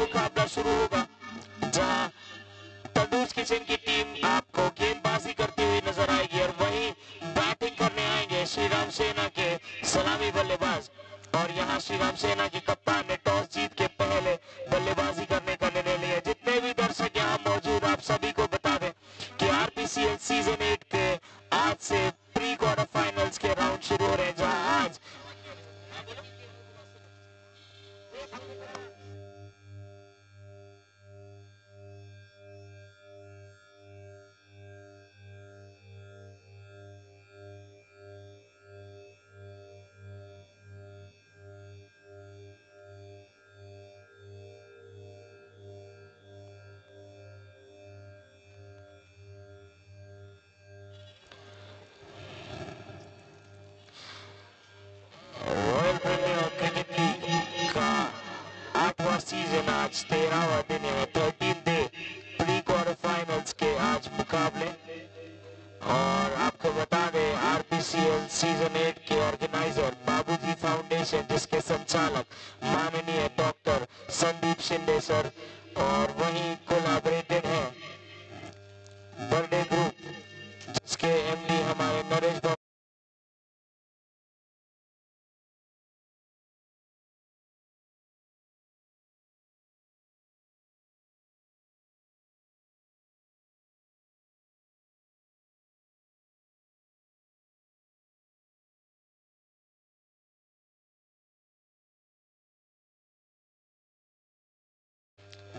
मुकाबला शुरू होगा जहां तंदूस किचन की टीम आपको गेंदबाजी करती हुई नजर आएगी और वही बैटिंग करने आएंगे श्री राम सेना के सलामी बल्लेबाज और यहाँ श्री राम सेना के कप्तान ने टॉस जीत के पहले बल्लेबाजी करने का निर्णय लिया जितने भी दर्शक यहाँ मौजूद आप सभी को बता दें कि आरपीसीएल सीजन एट के आज से प्री क्वार्टर फाइनल्स के राउंड शुरू हो रहे हैं जहाँ आज मुकाबले और आपको बता दें आरपीसीएल सीजन एट के ऑर्गेनाइजर बाबूजी फाउंडेशन जिसके संचालक माननीय डॉक्टर संदीप शिंदे सर और वही कोलाबरे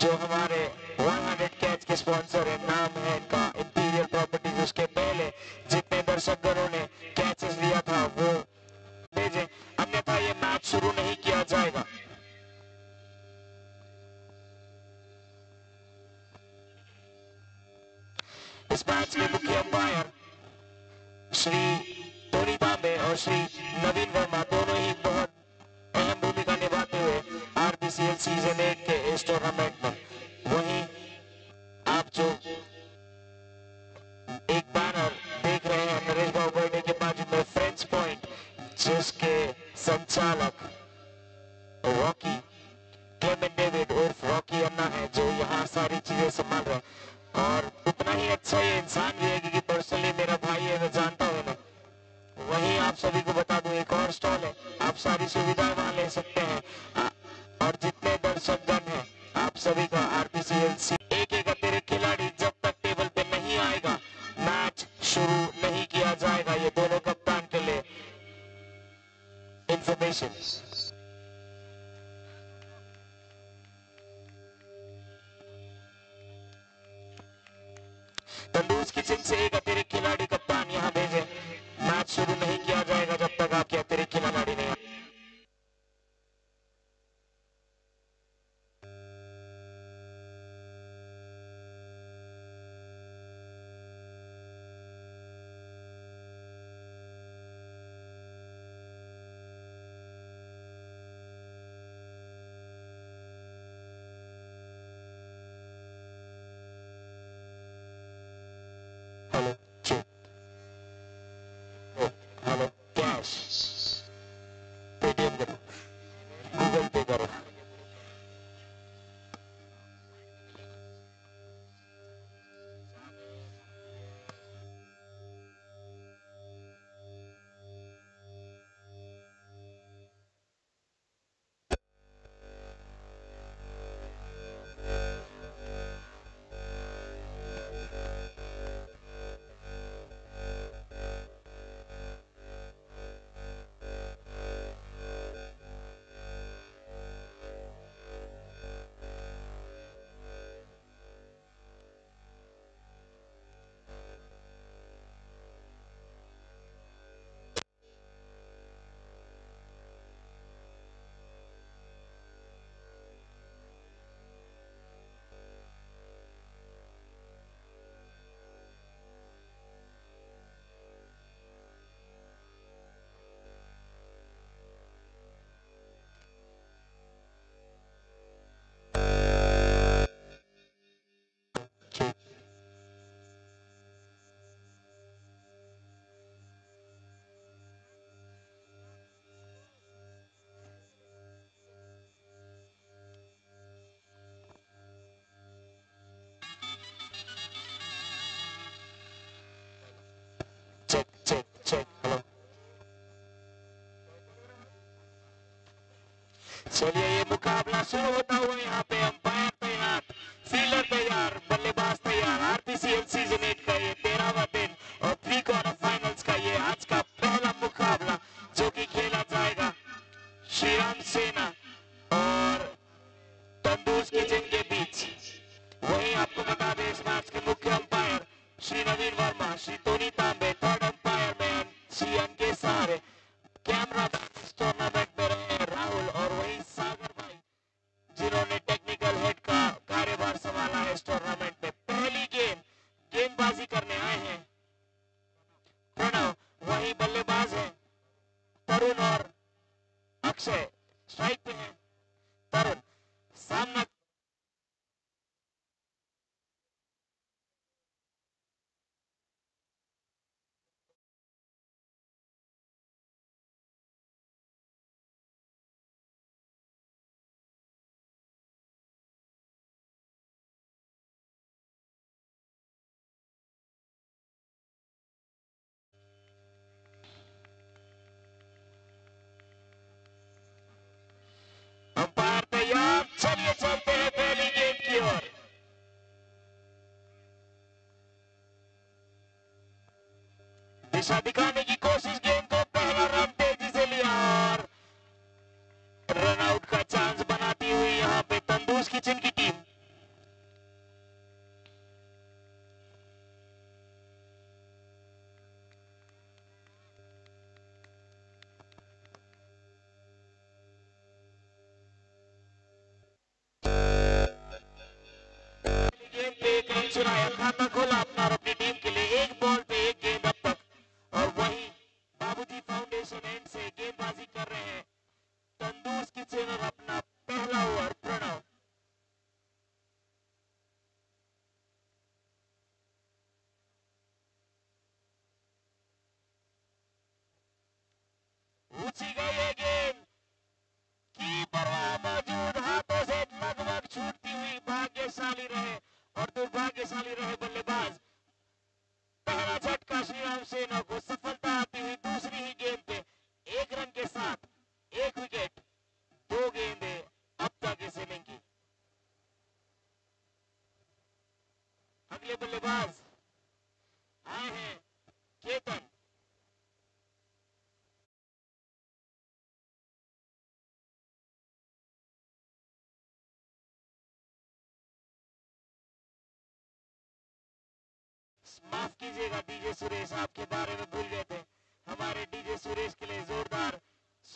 जो हमारे 100 कैच के स्पॉन्सर है नाम है इनका इंटीरियर प्रॉपर्टीज उसके पहले जितने दर्शक गणों ने कैचेस लिया था वो भेजे अन्यथा ये मैच शुरू नहीं किया जाएगा इस मैच के मुख्य अंपायर श्री टोनी बाम्बे और श्री नवीन वर्मा दोनों ही बहुत अहम भूमिका निभाते हुए आरबीसीएल सीजन एक के इस टूर्नामेंट में वही आप जो एक और देख रहे हैं नरेश भाव के बाद में फ्रेंच पॉइंट जिसके संचालक वॉकी both. So le iba a hablar solo una wea. भरोसा दिखाने की कोशिश गेंद को पहला रन तेजी से लिया और रनआउट का चांस बनाती हुई यहां पे तंदूस किचन की टीम गेंद पे एक रन चुराया खाता खोला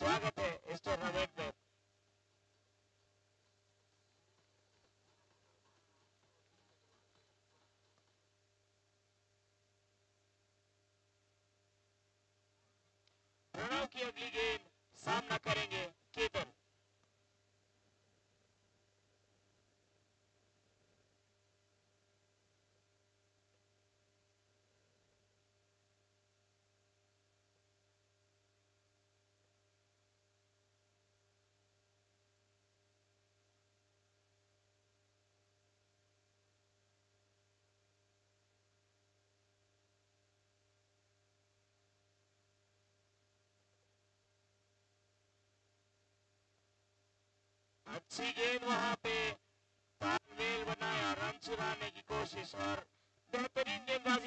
స్వాగతం अच्छी गेंद वहां पे तालमेल बनाया रन चुराने की कोशिश और बेहतरीन गेंदबाजी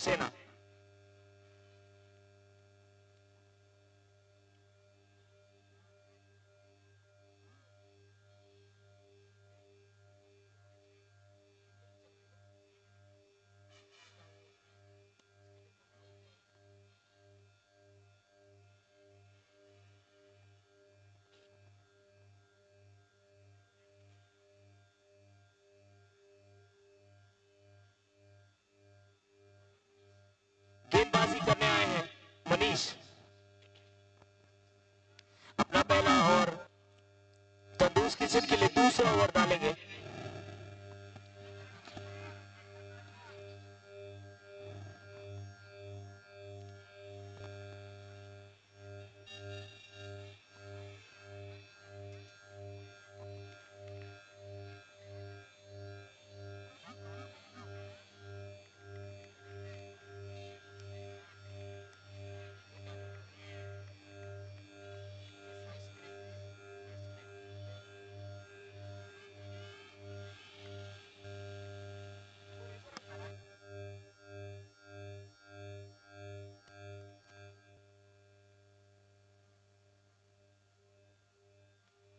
cena. किशन के लिए दूसरा ओवर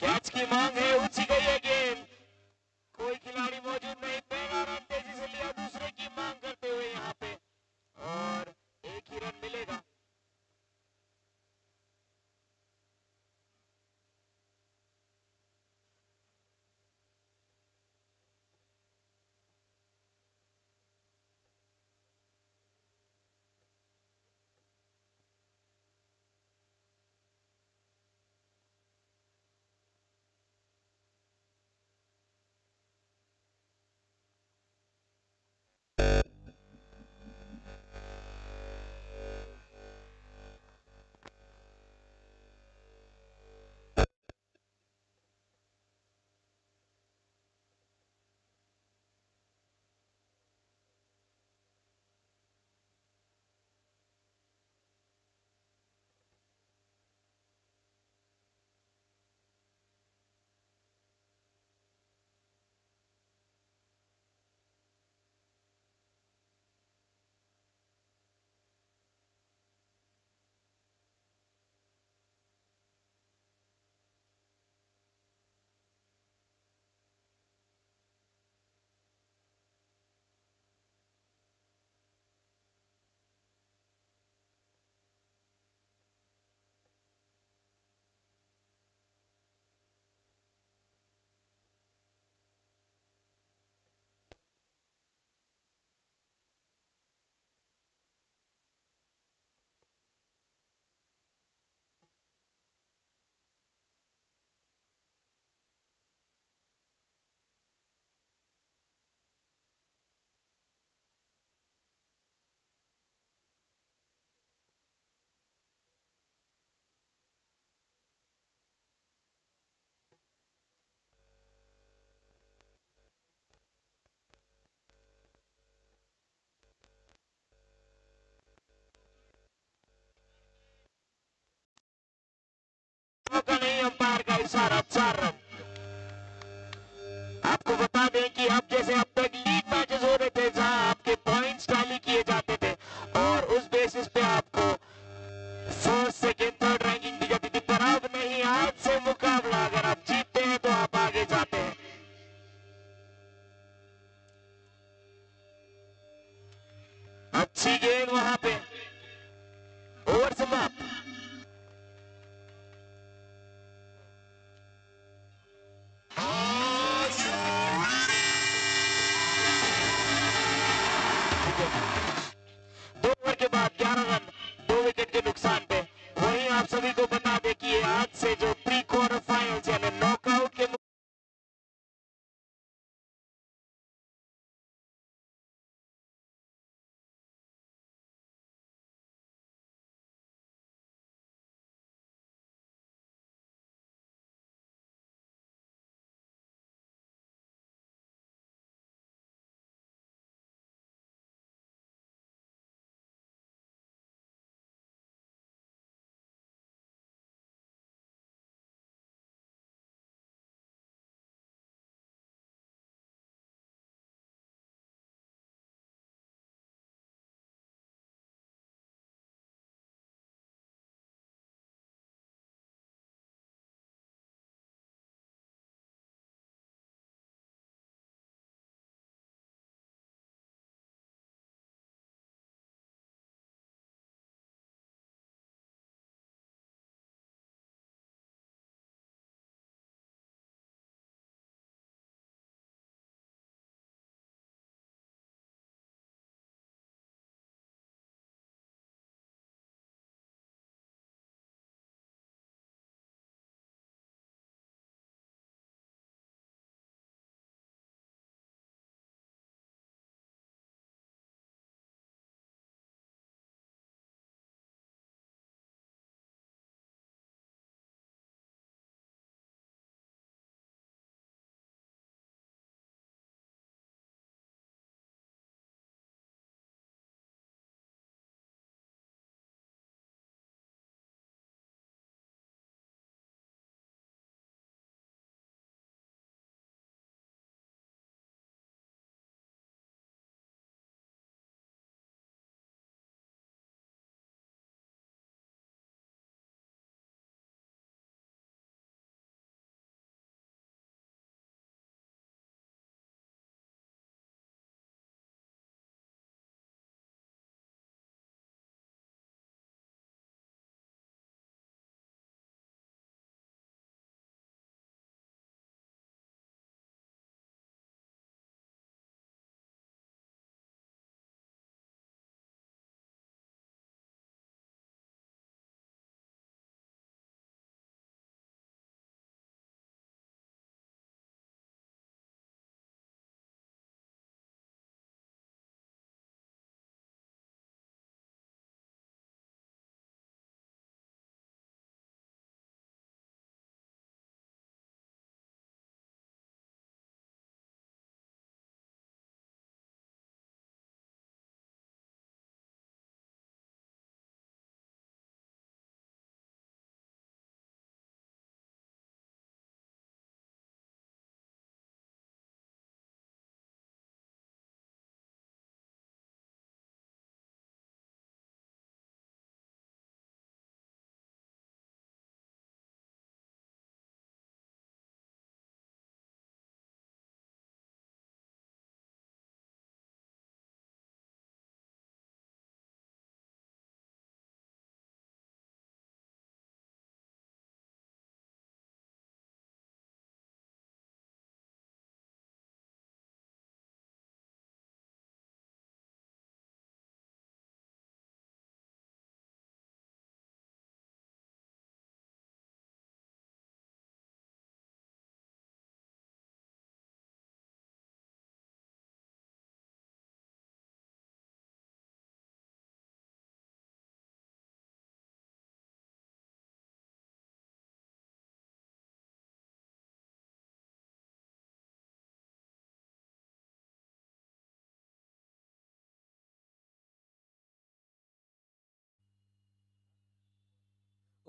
कैच की मांग है उठी गई है कि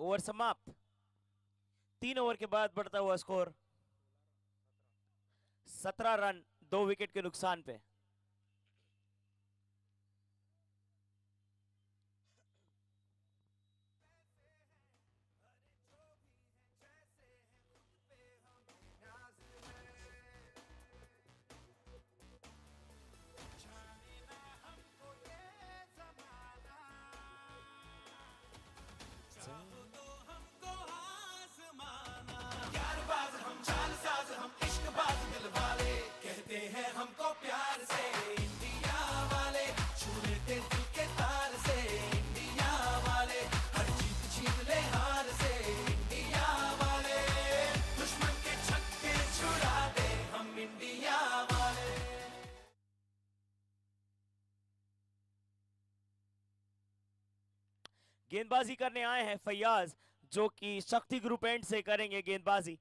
ओवर समाप्त तीन ओवर के बाद बढ़ता हुआ स्कोर सत्रह रन दो विकेट के नुकसान पे गेंदबाजी करने आए हैं फैयाज जो कि शक्ति ग्रुप एंड से करेंगे गेंदबाजी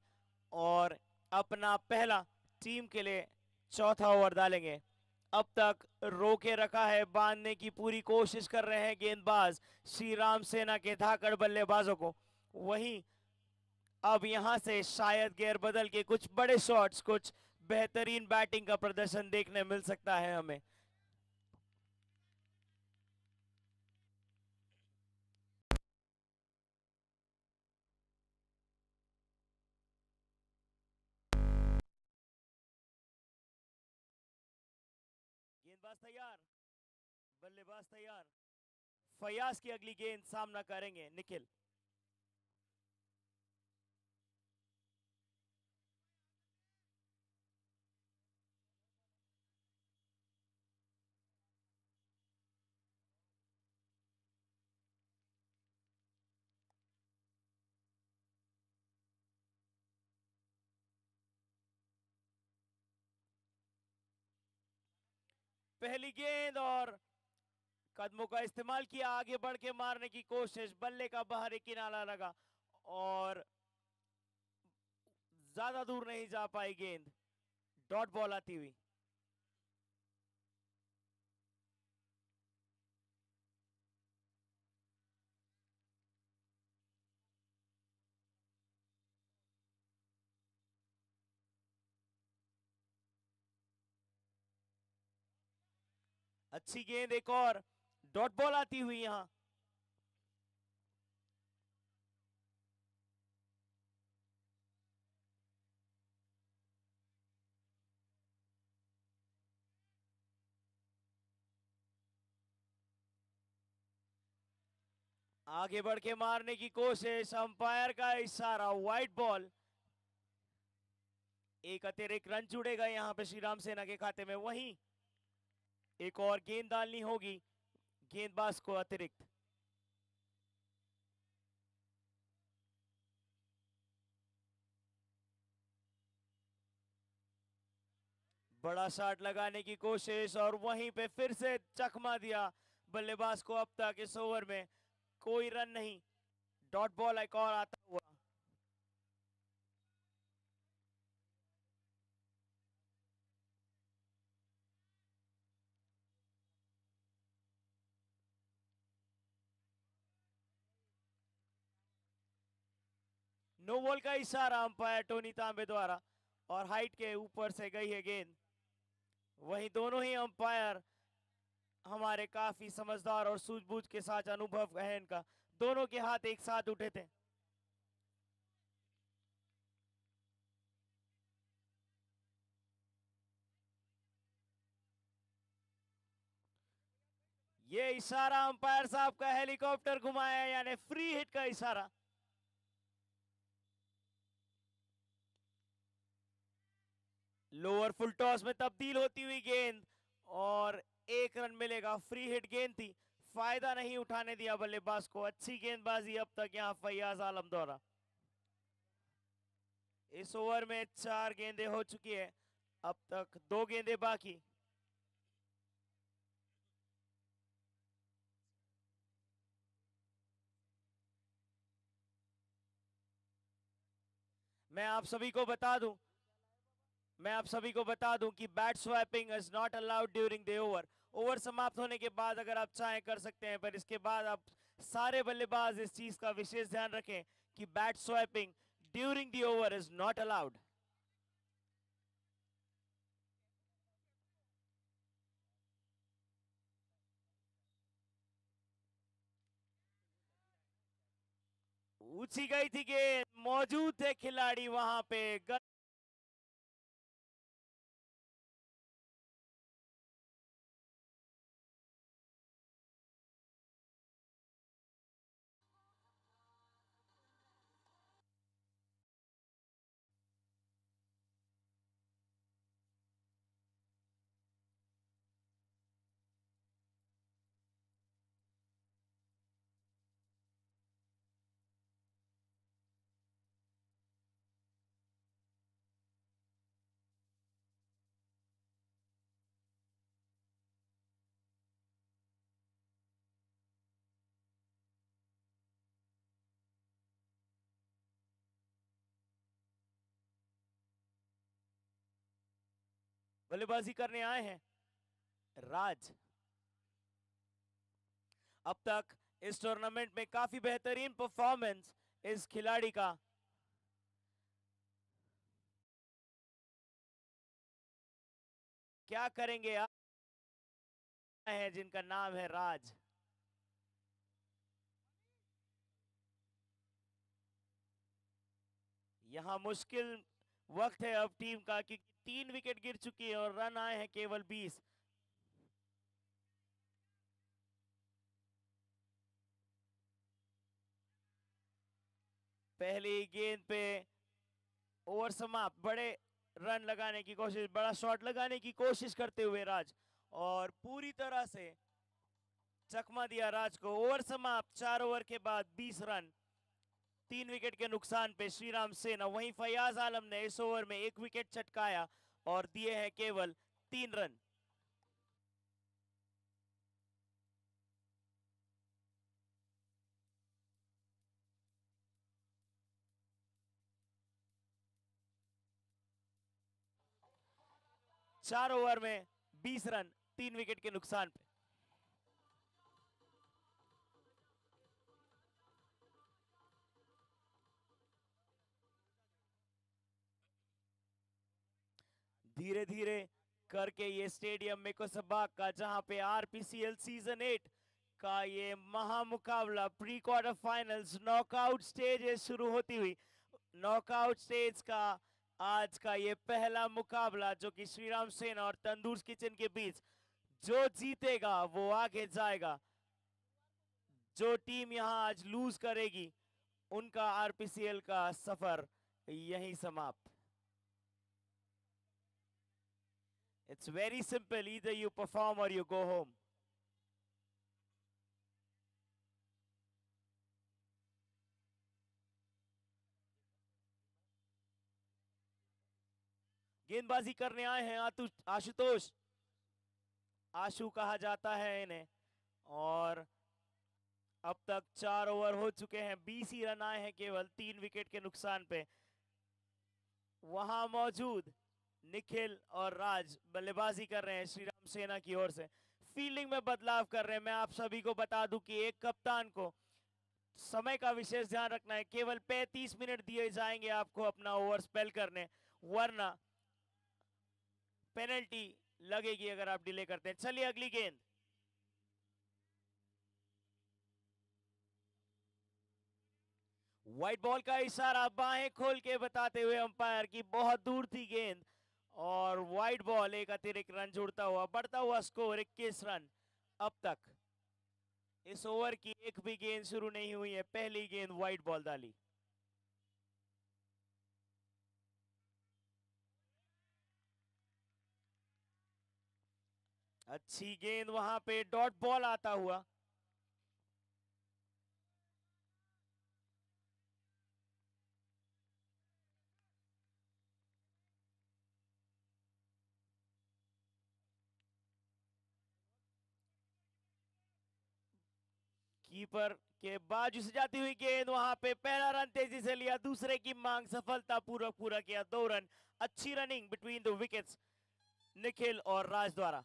और अपना पहला टीम के लिए चौथा ओवर डालेंगे अब तक रोके रखा है बांधने की पूरी कोशिश कर रहे हैं गेंदबाज श्री राम सेना के धाकड़ बल्लेबाजों को वहीं अब यहां से शायद गेयर बदल के कुछ बड़े शॉट्स कुछ बेहतरीन बैटिंग का प्रदर्शन देखने मिल सकता है हमें लिबास तैयार फयाज की अगली गेंद सामना करेंगे निखिल पहली गेंद और कदमों का इस्तेमाल किया आगे बढ़ के मारने की कोशिश बल्ले का बाहरी किनारा लगा और ज्यादा दूर नहीं जा पाई गेंद डॉट बॉल आती हुई अच्छी गेंद एक और डॉट बॉल आती हुई यहां आगे बढ़ के मारने की कोशिश अंपायर का इशारा व्हाइट बॉल एक अतिरिक्त रन जुड़ेगा यहां पे श्री राम सेना के खाते में वहीं एक और गेंद डालनी होगी गेंदबाज को अतिरिक्त बड़ा शॉट लगाने की कोशिश और वहीं पे फिर से चकमा दिया बल्लेबाज को अब तक इस ओवर में कोई रन नहीं डॉट बॉल एक और आता हुआ नो बॉल का इशारा अंपायर टोनी तांबे द्वारा और हाइट के ऊपर से गई है गेंद वहीं दोनों ही अंपायर हमारे काफी समझदार और सूझबूझ के साथ अनुभव है इनका दोनों के हाथ एक साथ उठे थे ये इशारा अंपायर साहब का हेलीकॉप्टर घुमाया यानी फ्री हिट का इशारा लोअर फुल टॉस में तब्दील होती हुई गेंद और एक रन मिलेगा फ्री हिट गेंद थी फायदा नहीं उठाने दिया बल्लेबाज को अच्छी गेंदबाजी अब तक यहां फैयाज आलम द्वारा इस ओवर में चार गेंदे हो चुकी है अब तक दो गेंदे बाकी मैं आप सभी को बता दूं मैं आप सभी को बता दूं कि bat swapping is not allowed during the over over समाप्त होने के बाद अगर आप चाहें कर सकते हैं पर इसके बाद आप सारे बल्लेबाज इस चीज का विशेष ध्यान रखें कि bat swapping during the over is not allowed ऊंची गई थी गेंद मौजूद थे खिलाड़ी वहां पे बल्लेबाजी करने आए हैं राज अब तक इस टूर्नामेंट में काफी बेहतरीन परफॉर्मेंस इस खिलाड़ी का क्या करेंगे आप है जिनका नाम है राज यहां मुश्किल वक्त है अब टीम का क्योंकि तीन विकेट गिर चुकी है और रन आए हैं केवल बीस पहली गेंद पे ओवर समाप्त बड़े रन लगाने की कोशिश बड़ा शॉट लगाने की कोशिश करते हुए राज और पूरी तरह से चकमा दिया राज को ओवर समाप्त चार ओवर के बाद 20 रन तीन विकेट के नुकसान पे श्रीराम सेना वहीं फयाज आलम ने इस ओवर में एक विकेट चटकाया और दिए हैं केवल तीन रन चार ओवर में 20 रन तीन विकेट के नुकसान पे धीरे धीरे करके ये स्टेडियम में मेकोसबा का जहां पे आरपीसीएल सीजन एट का ये महामुकाबला pre quarter finals knockout stage शुरू होती हुई नॉकआउट स्टेज का आज का ये पहला मुकाबला जो कि श्रीराम सेन और तंदूर किचन के बीच जो जीतेगा वो आगे जाएगा जो टीम यहां आज लूज करेगी उनका आरपीसीएल का सफर यही समाप्त It's very simple. Either you perform or you go home. गेंदबाजी करने आए हैं आतु आशुतोष आशु कहा जाता है इन्हें और अब तक चार ओवर हो चुके हैं बीस ही रन आए हैं केवल तीन विकेट के नुकसान पे वहां मौजूद निखिल और राज बल्लेबाजी कर रहे हैं श्री राम सेना की ओर से फील्डिंग में बदलाव कर रहे हैं मैं आप सभी को बता दूं कि एक कप्तान को समय का विशेष ध्यान रखना है केवल 35 मिनट दिए जाएंगे आपको अपना ओवर स्पेल करने वरना पेनल्टी लगेगी अगर आप डिले करते हैं चलिए अगली गेंद व्हाइट बॉल का इशारा बाहें खोल के बताते हुए अंपायर की बहुत दूर थी गेंद और वाइट बॉल एक अतिरिक्त रन जुड़ता हुआ बढ़ता हुआ स्कोर इक्कीस रन अब तक इस ओवर की एक भी गेंद शुरू नहीं हुई है पहली गेंद वाइट बॉल डाली अच्छी गेंद वहां पे डॉट बॉल आता हुआ कीपर के बाजू से जाती हुई गेंद वहां पे पहला रन तेजी से लिया दूसरे की मांग सफलता पूर्वक पूरा किया दो रन अच्छी running between the wickets Nikhil और राज द्वारा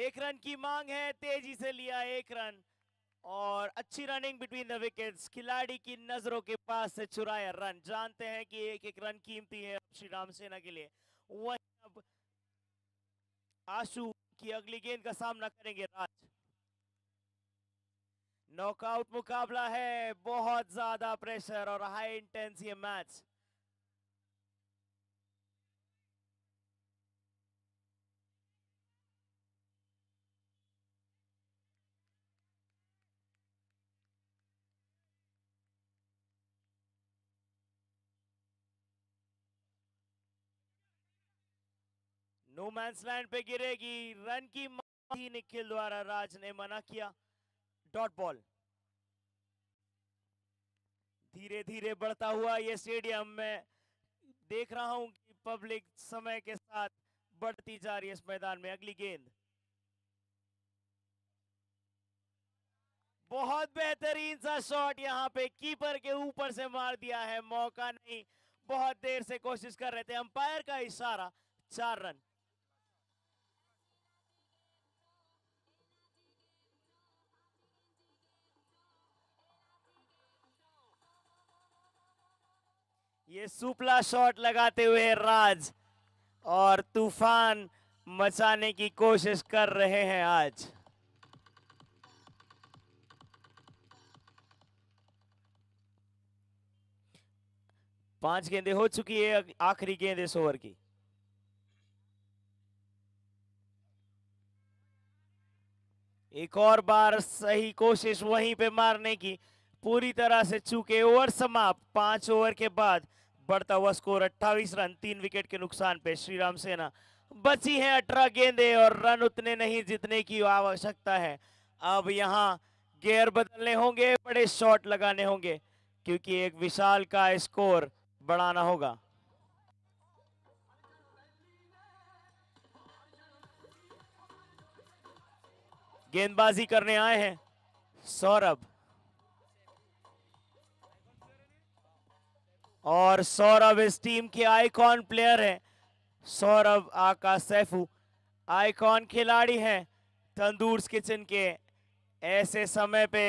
एक रन की मांग है तेजी से लिया एक रन और अच्छी रनिंग बिटवीन द विकेट्स खिलाड़ी की नजरों के पास से चुराया रन जानते हैं कि एक एक रन कीमती है श्री राम सेना के लिए वही अब आशु की अगली गेंद का सामना करेंगे राज नॉकआउट मुकाबला है बहुत ज्यादा प्रेशर और high intensity match no man's land पे गिरेगी रन की ही निखिल द्वारा राज ने मना किया डॉट बॉल धीरे धीरे बढ़ता हुआ ये स्टेडियम में देख रहा हूं कि पब्लिक समय के साथ बढ़ती जा रही है इस मैदान में अगली गेंद बहुत बेहतरीन सा शॉट यहां पे कीपर के ऊपर से मार दिया है मौका नहीं बहुत देर से कोशिश कर रहे थे अंपायर का इशारा चार रन ये सुपला शॉट लगाते हुए राज और तूफान मचाने की कोशिश कर रहे हैं आज पांच गेंदे हो चुकी है आखिरी गेंद इस ओवर की एक और बार सही कोशिश वहीं पे मारने की पूरी तरह से चूके ओवर समाप्त पांच ओवर के बाद बढ़ता हुआ स्कोर 28 रन तीन विकेट के नुकसान पे श्रीराम सेना बची है अठारह गेंदे और रन उतने नहीं जितने की आवश्यकता है अब यहाँ गेयर बदलने होंगे बड़े शॉट लगाने होंगे क्योंकि एक विशाल का स्कोर बढ़ाना होगा गेंदबाजी करने आए हैं सौरभ और सौरभ इस टीम के आइकॉन प्लेयर हैं सौरभ आका सैफू आइकॉन खिलाड़ी हैं तंदूर किचन के ऐसे समय पे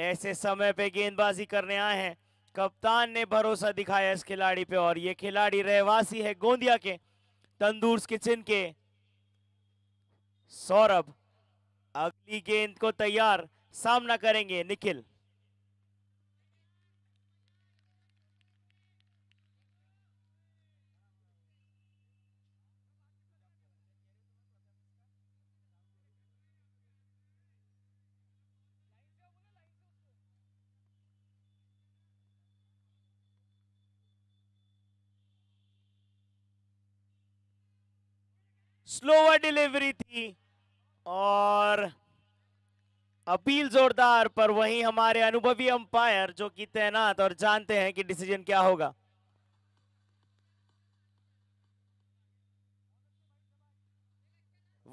ऐसे समय पे गेंदबाजी करने आए हैं कप्तान ने भरोसा दिखाया इस खिलाड़ी पे और ये खिलाड़ी रहवासी है गोंदिया के तंदूर किचन के सौरभ अगली गेंद को तैयार सामना करेंगे निखिल स्लोअर डिलीवरी थी और अपील जोरदार पर वहीं हमारे अनुभवी अंपायर जो कि तैनात और जानते हैं कि डिसीजन क्या होगा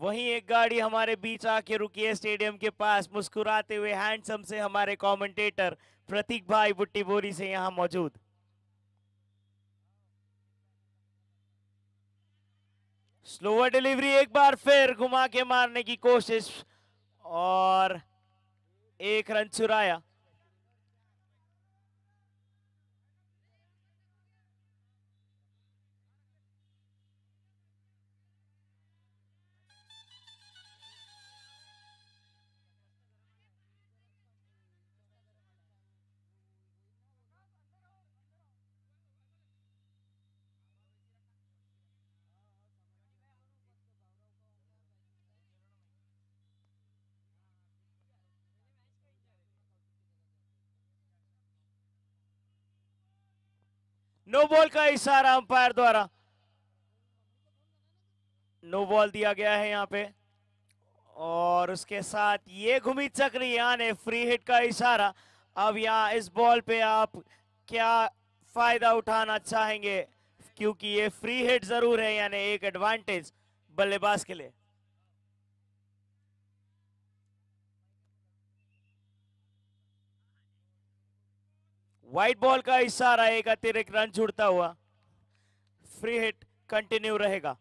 वहीं एक गाड़ी हमारे बीच आके रुकी है स्टेडियम के पास मुस्कुराते हुए हैंडसम से हमारे कमेंटेटर प्रतीक भाई बुट्टी बोरी से यहां मौजूद स्लोअर डिलीवरी एक बार फिर घुमा के मारने की कोशिश और एक रन चुराया नो बॉल का इशारा अंपायर द्वारा नो बॉल दिया गया है यहां पे और उसके साथ ये घुमी चक्री यानी फ्री हिट का इशारा अब यहाँ इस बॉल पे आप क्या फायदा उठाना चाहेंगे क्योंकि ये फ्री हिट जरूर है यानी एक एडवांटेज बल्लेबाज के लिए व्हाइट बॉल का इशारा रहेगा तेरे रन जुड़ता हुआ फ्री हिट कंटिन्यू रहेगा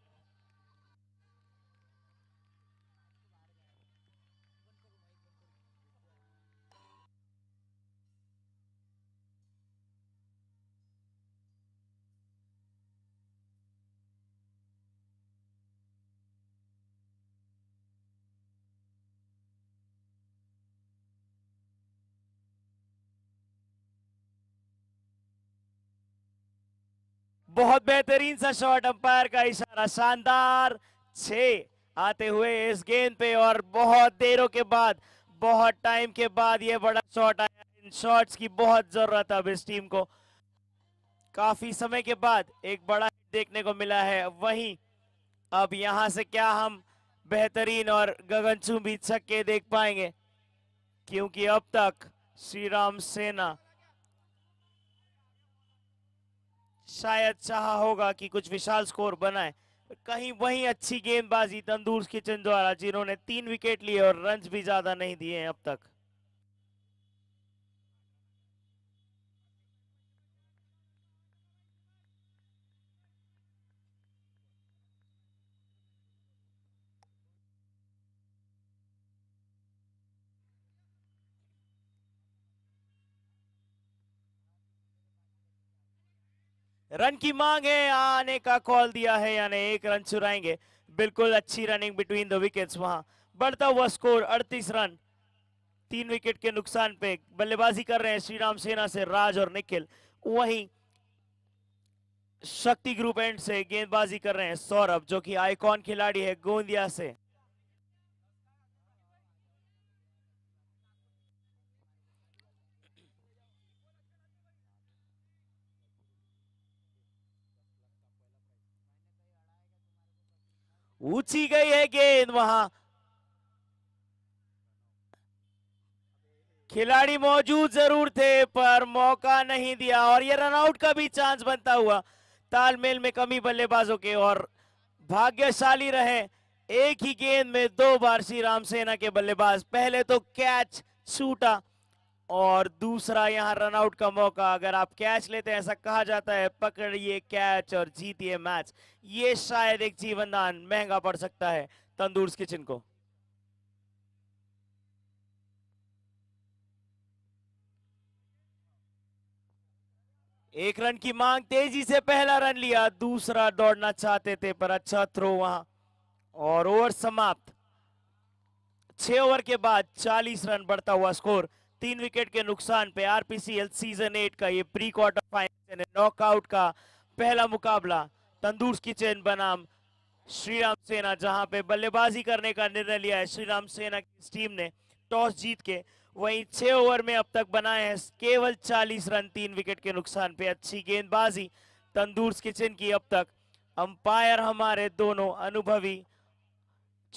बहुत बेहतरीन सा शॉट अंपायर का इशारा शानदार छे आते हुए इस गेंद पे और बहुत देरों के बाद बहुत टाइम के बाद यह बड़ा शॉट आया इन शॉट्स की बहुत जरूरत अब इस टीम को काफी समय के बाद एक बड़ा देखने को मिला है वहीं अब यहां से क्या हम बेहतरीन और गगनचुंबी छक्के देख पाएंगे क्योंकि अब तक श्री राम सेना शायद चाह होगा कि कुछ विशाल स्कोर बनाए कहीं वही अच्छी गेंदबाजी तंदूर किचन द्वारा जिन्होंने तीन विकेट लिए और रन भी ज्यादा नहीं दिए हैं अब तक रन की मांग है आने का कॉल दिया है यानी एक रन चुराएंगे बिल्कुल अच्छी रनिंग बिटवीन द विकेट्स वहां बढ़ता हुआ स्कोर 38 रन तीन विकेट के नुकसान पे बल्लेबाजी कर रहे हैं श्रीराम सेना से राज और निखिल वहीं शक्ति ग्रुप एंड से गेंदबाजी कर रहे हैं सौरभ जो कि आइकॉन खिलाड़ी है गोंदिया से ऊंची गई है गेंद वहां खिलाड़ी मौजूद जरूर थे पर मौका नहीं दिया और यह रनआउट का भी चांस बनता हुआ तालमेल में कमी बल्लेबाजों के और भाग्यशाली रहे एक ही गेंद में दो बार श्री राम सेना के बल्लेबाज पहले तो कैच छूटा और दूसरा यहाँ रनआउट का मौका अगर आप कैच लेते हैं ऐसा कहा जाता है पकड़िए कैच और जीतिए मैच ये शायद एक जीवनदान महंगा पड़ सकता है तंदूर किचन को एक रन की मांग तेजी से पहला रन लिया दूसरा दौड़ना चाहते थे पर अच्छा थ्रो वहां और ओवर समाप्त छह ओवर के बाद 40 रन बढ़ता हुआ स्कोर तीन विकेट के नुकसान पे आरपीसीएल सीजन एट का ये प्री क्वार्टर फाइनल नॉकआउट का पहला मुकाबला तंदूर की चैन बनाम श्रीराम सेना जहां पे बल्लेबाजी करने का निर्णय लिया है श्रीराम सेना की टीम ने टॉस जीत के वहीं छह ओवर में अब तक बनाए हैं केवल 40 रन तीन विकेट के नुकसान पे अच्छी गेंदबाजी तंदूर किचन की अब तक अंपायर हमारे दोनों अनुभवी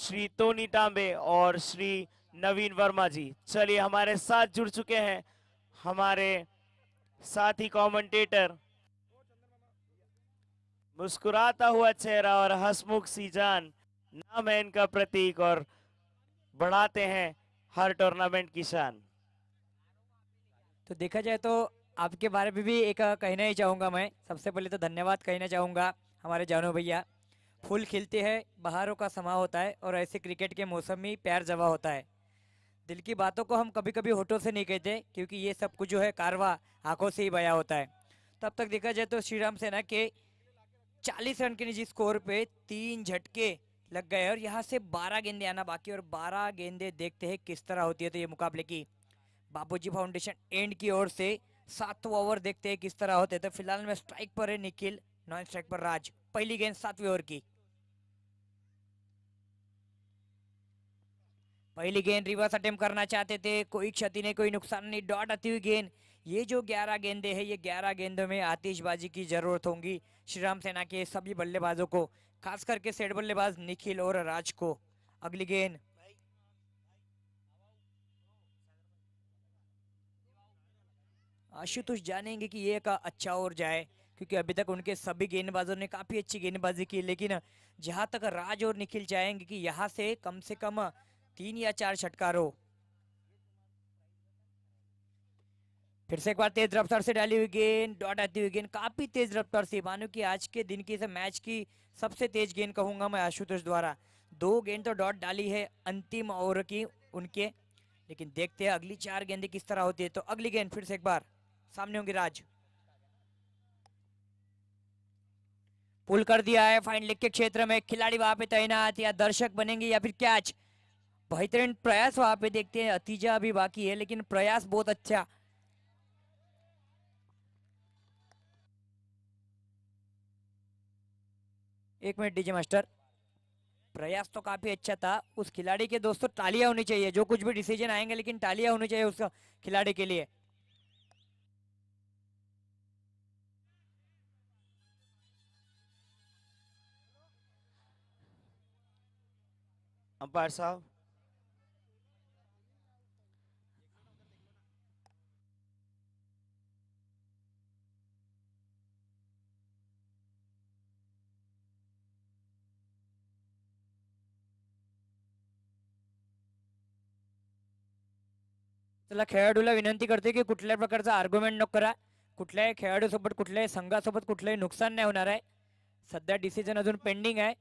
श्री टोनी टांबे और श्री नवीन वर्मा जी चलिए हमारे साथ जुड़ चुके हैं हमारे साथी कमेंटेटर मुस्कुराता हुआ चेहरा और हसमुख सी जान नाम है इनका प्रतीक और बढ़ाते हैं हर टूर्नामेंट की शान तो देखा जाए तो आपके बारे में भी एक कहना ही चाहूँगा मैं सबसे पहले तो धन्यवाद कहना चाहूँगा हमारे जानू भैया फूल खिलते हैं बहारों का समा होता है और ऐसे क्रिकेट के मौसम में प्यार जमा होता है दिल की बातों को हम कभी कभी होठों से नहीं कहते क्योंकि ये सब कुछ जो है कारवा आंखों से ही बया होता है तो अब तक देखा जाए तो श्री राम सेना के 40 रन के निजी स्कोर पे तीन झटके लग गए और यहाँ से 12 गेंदे आना बाकी और 12 गेंदे देखते हैं किस तरह होती है तो ये मुकाबले की बाबूजी फाउंडेशन एंड की ओर से सातवा ओवर देखते हैं किस तरह होते हैं तो फिलहाल में स्ट्राइक पर है निखिल नॉन स्ट्राइक पर राज पहली गेंद सातवें ओवर की पहली गेंद रिवर्स अटेम्प करना चाहते थे कोई क्षति नहीं कोई नुकसान नहीं डॉट आती हुई गेंद ये जो 11 गेंदे हैं ये 11 गेंदों में आतिशबाजी की जरूरत होगी श्रीराम सेना के सभी बल्लेबाजों को खास करके सेठ बल्लेबाज निखिल और राज को अगली गेंद आशुतोष जानेंगे कि ये का अच्छा और जाए क्योंकि अभी तक उनके सभी गेंदबाजों ने काफ़ी अच्छी गेंदबाजी की लेकिन जहां तक राज और निखिल चाहेंगे कि यहां से कम से कम तीन या चार छटकारो फिर से एक बार तेज रफ्तार से डाली हुई गेंद डॉट आती हुई गेंद काफी तेज रफ्तार से मानो कि आज के दिन की मैच की सबसे तेज गेंद कहूंगा मैं आशुतोष द्वारा दो गेंद तो डॉट डाली है अंतिम ओवर की उनके लेकिन देखते हैं अगली चार गेंदें किस तरह होती है तो अगली गेंद फिर से एक बार सामने होंगे राज पुल कर दिया है फाइन के क्षेत्र में खिलाड़ी वहां पे तैनात या दर्शक बनेंगे या फिर कैच बेहतरीन प्रयास वहां पे देखते हैं अतीजा अभी बाकी है लेकिन प्रयास बहुत अच्छा एक मिनट डीजे मास्टर प्रयास तो काफी अच्छा था उस खिलाड़ी के दोस्तों तालियां होनी चाहिए जो कुछ भी डिसीजन आएंगे लेकिन तालियां होनी चाहिए उस खिलाड़ी के लिए अंपायर साहब त्याला खेळाडूला विनंती करते की कुठल्या प्रकारचा आर्ग्युमेंट नको करा कुठल्याही खेळाडूसोबत कुठल्याही संघासोबत कुठलंही नुकसान नाही होणार आहे सध्या डिसिजन अजून पेंडिंग आहे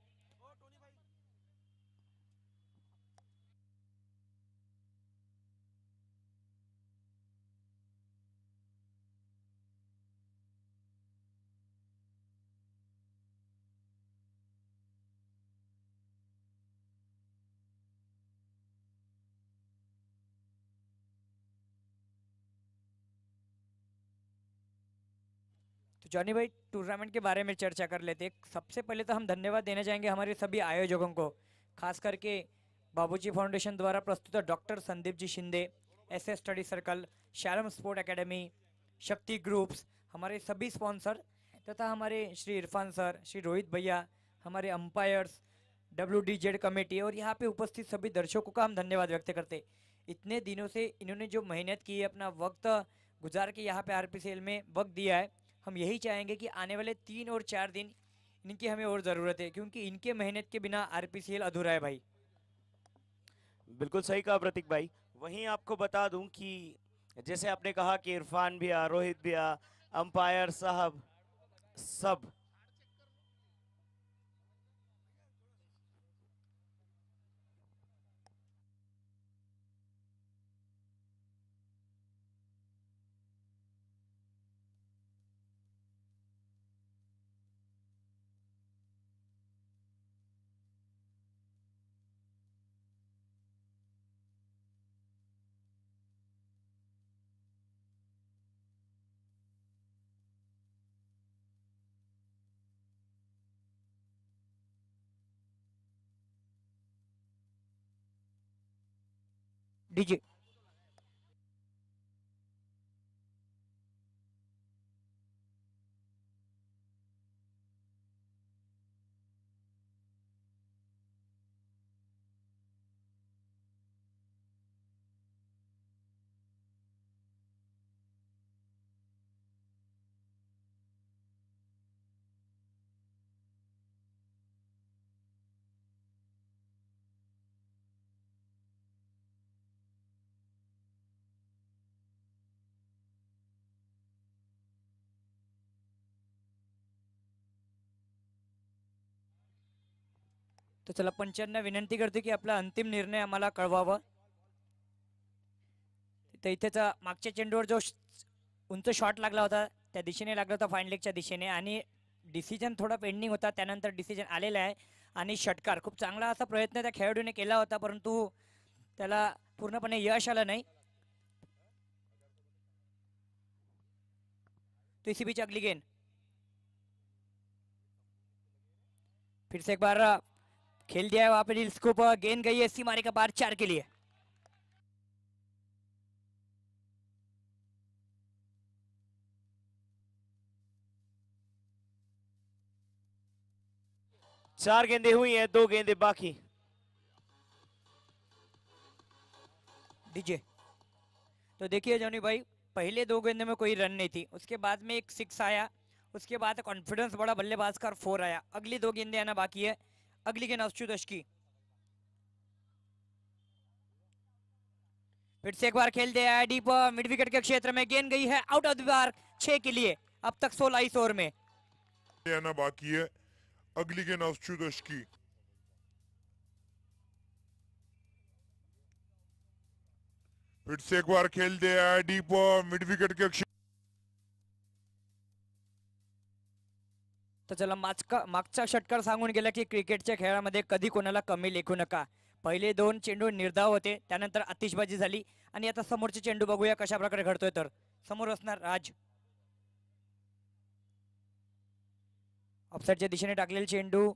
जॉनी भाई टूर्नामेंट के बारे में चर्चा कर लेते सबसे पहले तो हम धन्यवाद देना चाहेंगे हमारे सभी आयोजकों को खास करके बाबूजी फाउंडेशन द्वारा प्रस्तुत doctor Sandeep ji Shinde S S study circle Shalom sport academy Shakti groups हमारे सभी स्पॉन्सर तथा हमारे श्री इरफान सर श्री रोहित भैया हमारे umpires W D Z committee और यहाँ पे उपस्थित सभी दर्शकों का हम धन्यवाद व्यक्त करते इतने दिनों से इन्होंने जो मेहनत की है अपना वक्त गुजार के यहाँ पे आर में वक्त दिया है हम यही चाहेंगे कि आने वाले तीन और चार दिन इनकी हमें और ज़रूरत है क्योंकि इनके मेहनत के बिना आर अधूरा है भाई बिल्कुल सही कहा प्रतीक भाई वहीं आपको बता दूं कि जैसे आपने कहा कि इरफान भी आ रोहित भी आ अंपायर साहब सब DJ तर चला पंचांना विनंती करतो की आपला अंतिम निर्णय आम्हाला कळवावा तर इथेच मागच्या चेंडूवर जो उंच शॉट लागला होता त्या दिशेने लागला होता फाईन लेगच्या दिशेने आणि डिसिजन थोडा पेंडिंग होता त्यानंतर डिसिजन आलेला आहे आणि षटकार खूप चांगला असा प्रयत्न त्या खेळाडूने केला होता परंतु त्याला पूर्णपणे यश आलं नाही टीसीबीची अगली गेन फिरसे एक बार खेल दिया है वहां पे रील्स को गेंद गई है सीमारे का बार चार के लिए चार गेंदे हुई हैं दो गेंदे बाकी डीजे तो देखिए जोनी भाई पहले दो गेंदे में कोई रन नहीं थी उसके बाद में एक सिक्स आया उसके बाद कॉन्फिडेंस बड़ा बल्लेबाज का और फोर आया अगली दो गेंदे आना बाकी है अगली गेंद अफशु की फिर से एक बार खेल दिया है डीप मिड विकेट के क्षेत्र में गेंद गई है आउट ऑफ दीवार छह के लिए अब तक सोलह इस ओवर में आना बाकी है अगली गेंद अफशु की फिर से एक बार खेल दिया है डीप मिड विकेट के तर चला माचका मागचा षटकार सांगून गेला की क्रिकेटच्या खेळामध्ये कधी कोणाला कमी लेखू नका पहिले दोन चेंडू निर्धाव होते त्यानंतर आतिषबाजी झाली आणि आता समोरचे चेंडू बघूया कशा प्रकारे घडतोय तर समोर असणार राज ऑफसाईडच्या दिशेने टाकलेले चेंडू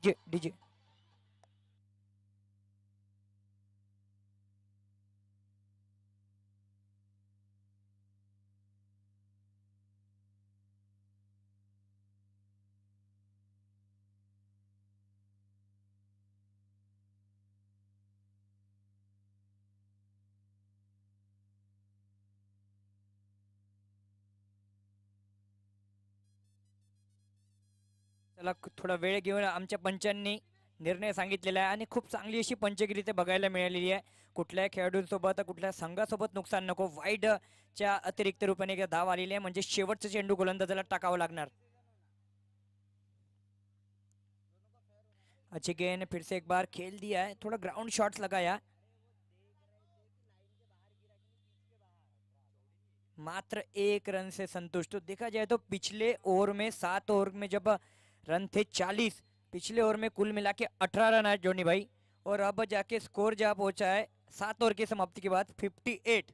Dude, त्याला थोडा वेळ घेऊन आमच्या पंचांनी निर्णय सांगितलेला आहे आणि खूप चांगली अशी पंचगिरी ते बघायला मिळालेली आहे कुठल्या खेळाडूंसोबत कुठल्या संघासोबत नुकसान नको वाईडच्या अतिरिक्त रूपाने धाव आलेली आहे म्हणजे शेवटचं चेंडू गोलंदाजाला टाकावं लागणार अच्छी फिरसे फिर एक बार खेल दिया है थोड़ा ग्राउंड शॉट्स लगाया मात्र एक रन से संतुष्ट तो देखा जाए तो पिछले ओवर में सात ओवर में जब रन थे चालीस पिछले ओवर में कुल मिला के अठारह रन आए जोनी भाई और अब जाके स्कोर जहाँ पहुँचा है सात ओवर की समाप्ति के बाद फिफ्टी एट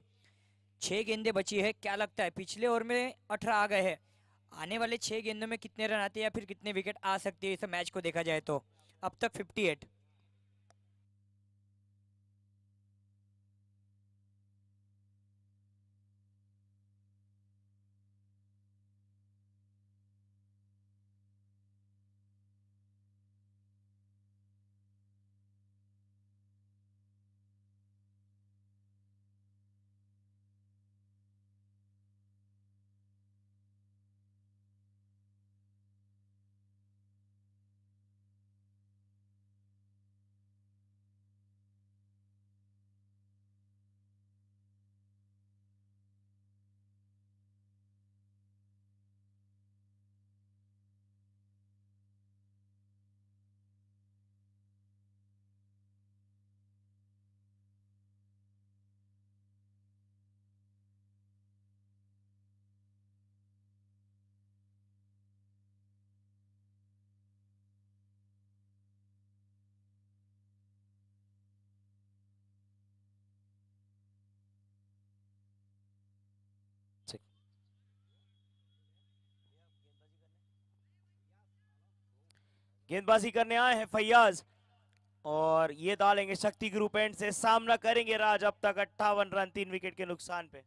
छः गेंदे बची है क्या लगता है पिछले ओवर में अठारह आ गए हैं आने वाले छः गेंदों में कितने रन आते हैं या फिर कितने विकेट आ सकती है इस मैच को देखा जाए तो अब तक फिफ्टी एट गेंदबाजी करने आए हैं फैयाज और ये डालेंगे शक्ति ग्रुप एंड से सामना करेंगे राज अब तक अट्ठावन रन तीन विकेट के नुकसान पे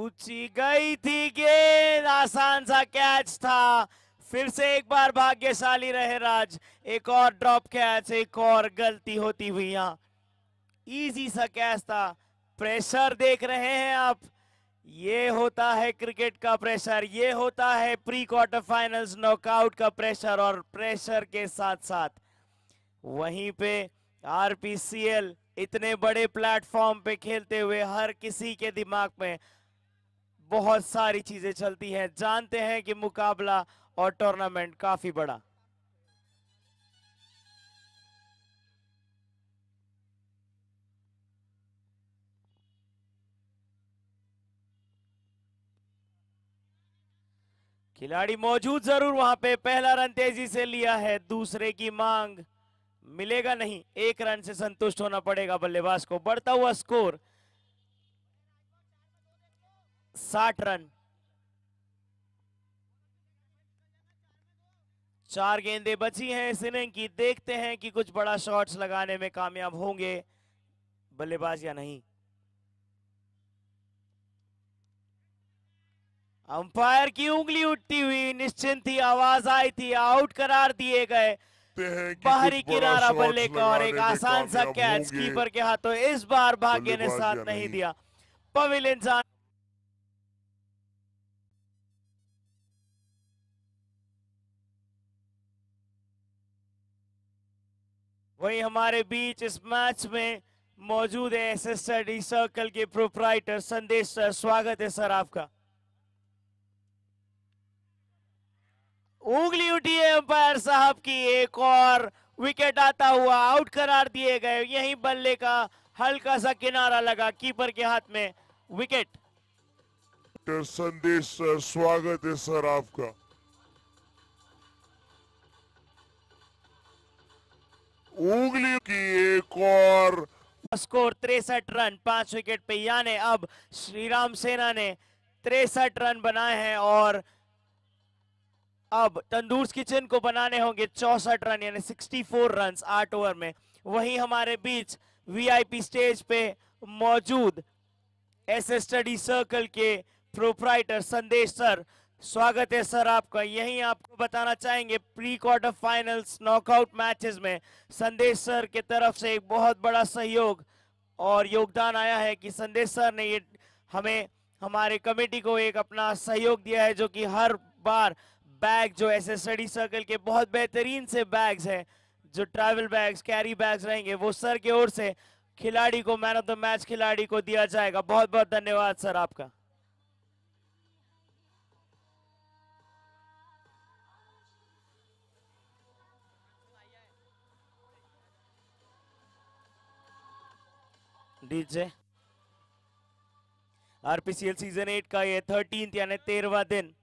ऊंची गई थी गेंद आसान सा कैच था फिर से एक बार भाग्यशाली रहे राज एक और ड्रॉप कैच एक और गलती होती हुई यहां इजी सा कैच था प्रेशर देख रहे हैं आप ये होता है क्रिकेट का प्रेशर ये होता है प्री क्वार्टर फाइनल्स नॉकआउट का प्रेशर और प्रेशर के साथ साथ वहीं पे आरपीसीएल इतने बड़े प्लेटफॉर्म पे खेलते हुए हर किसी के दिमाग में बहुत सारी चीजें चलती हैं जानते हैं कि मुकाबला और टूर्नामेंट काफी बड़ा खिलाड़ी मौजूद जरूर वहां पे पहला रन तेजी से लिया है दूसरे की मांग मिलेगा नहीं एक रन से संतुष्ट होना पड़ेगा बल्लेबाज को बढ़ता हुआ स्कोर साठ रन चार गेंदे बची हैं इस इनिंग की देखते हैं कि कुछ बड़ा शॉट्स लगाने में कामयाब होंगे बल्लेबाज या नहीं अंपायर की उंगली उठती हुई निश्चिंत ही आवाज आई थी आउट करार दिए गए बाहरी किनारा बल्ले का और एक आसान सा कैच कीपर के हाथों इस बार भाग्य ने साथ नहीं दिया पविल इंसान वही हमारे बीच इस मैच में मौजूद है एस एस सर्कल के प्रोपराइटर संदेश सर स्वागत है सर आपका उंगली उठी है अंपायर साहब की एक और विकेट आता हुआ आउट करार दिए गए यही बल्ले का हल्का सा किनारा लगा कीपर के हाथ में विकेट संदेश सर स्वागत है सर आपका उंगली की एक और स्कोर तिरसठ रन पांच विकेट पे यानी अब श्रीराम सेना ने तिरसठ रन बनाए हैं और अब तंदूर किचन को बनाने होंगे चौसठ रन यानी सिक्सटी फोर रन आठ ओवर में वहीं हमारे बीच वीआईपी स्टेज पे मौजूद एस स्टडी सर्कल के प्रोपराइटर संदेश सर स्वागत है सर आपका यही आपको बताना चाहेंगे pre quarter finals knockout matches में संदेश सर के तरफ से एक बहुत बड़ा सहयोग और योगदान आया है कि संदेश सर ने ये हमें हमारे कमेटी को एक अपना सहयोग दिया है जो कि हर बार बैग जो ऐसे स्टडी सर्कल के बहुत बेहतरीन से बैग्स हैं जो ट्रैवल बैग्स कैरी बैग्स रहेंगे वो सर की ओर से खिलाड़ी को मैन ऑफ द मैच खिलाड़ी को दिया जाएगा बहुत बहुत धन्यवाद सर आपका डीजे आरपीसीएल सीजन एट का ये थर्टीन यानी तेरहवा दिन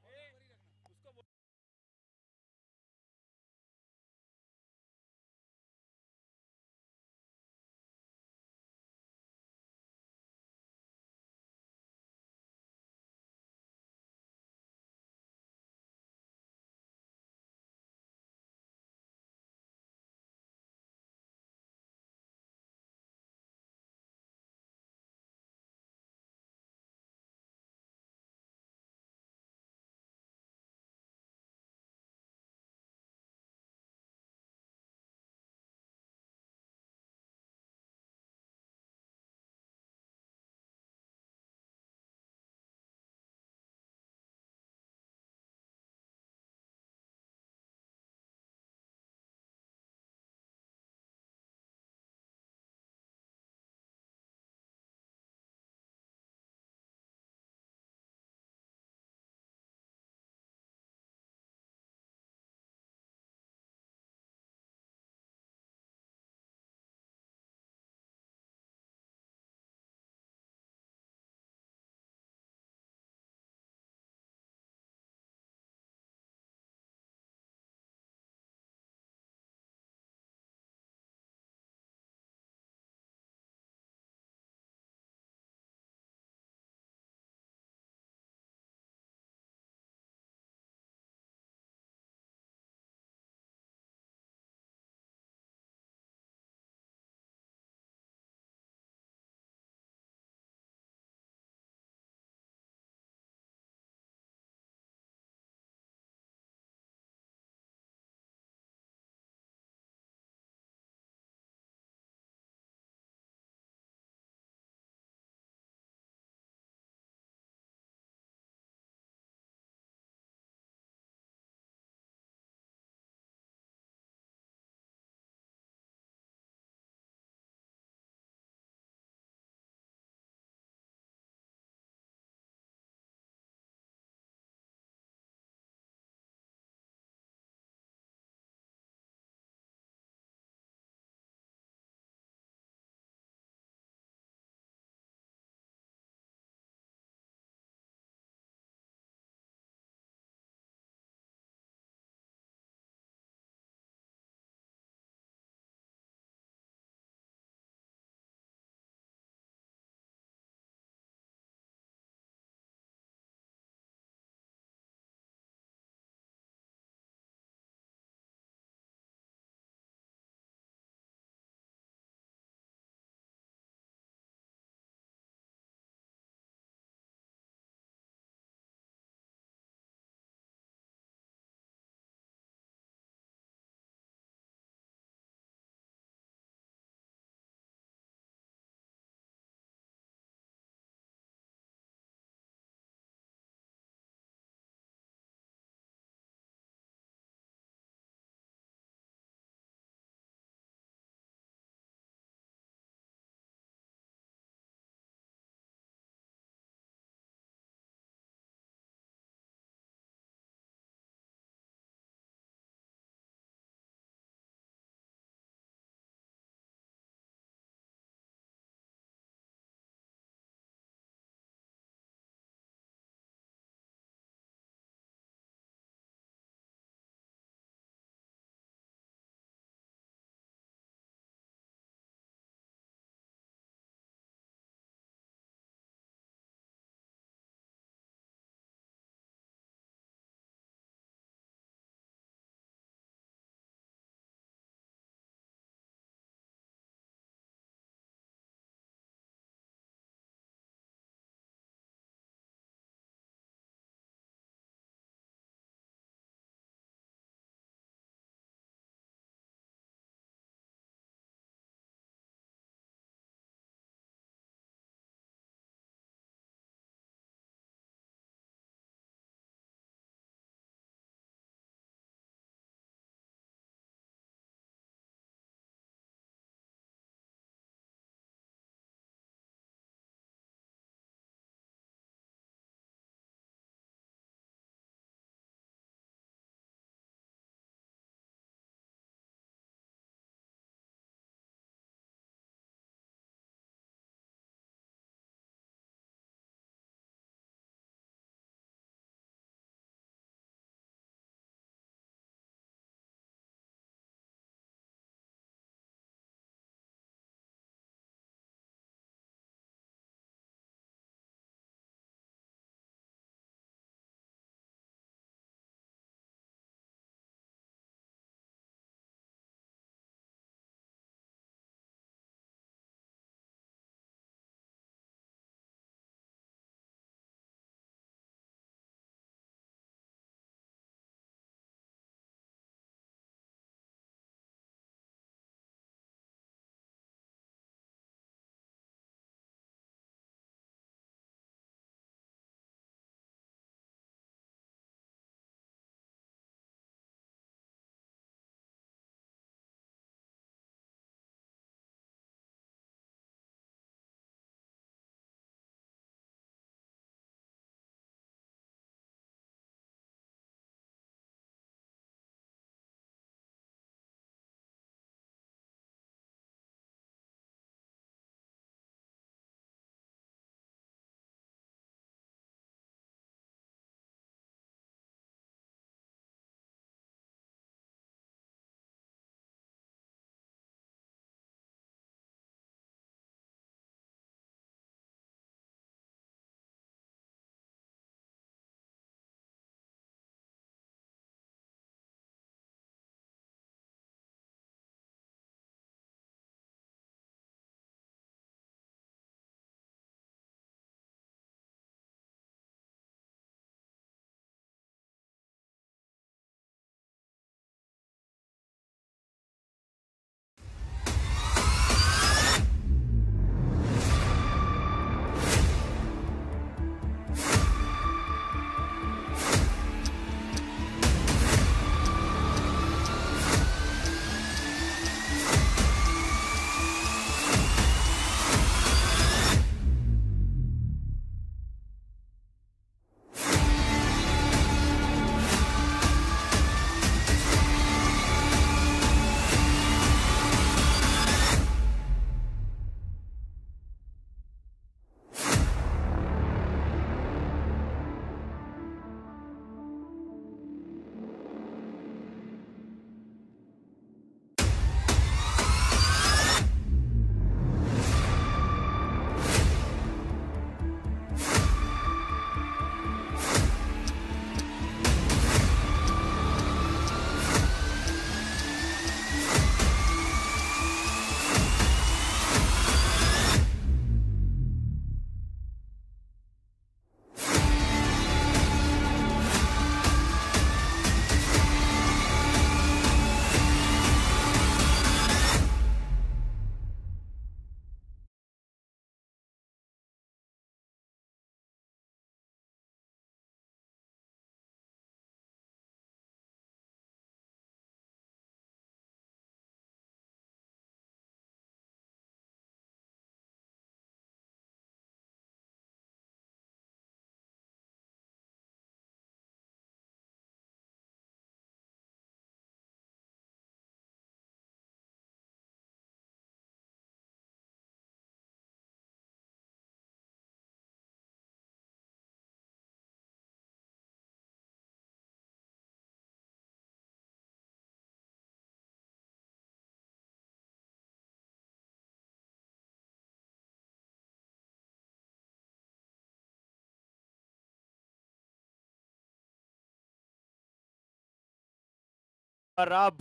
और अब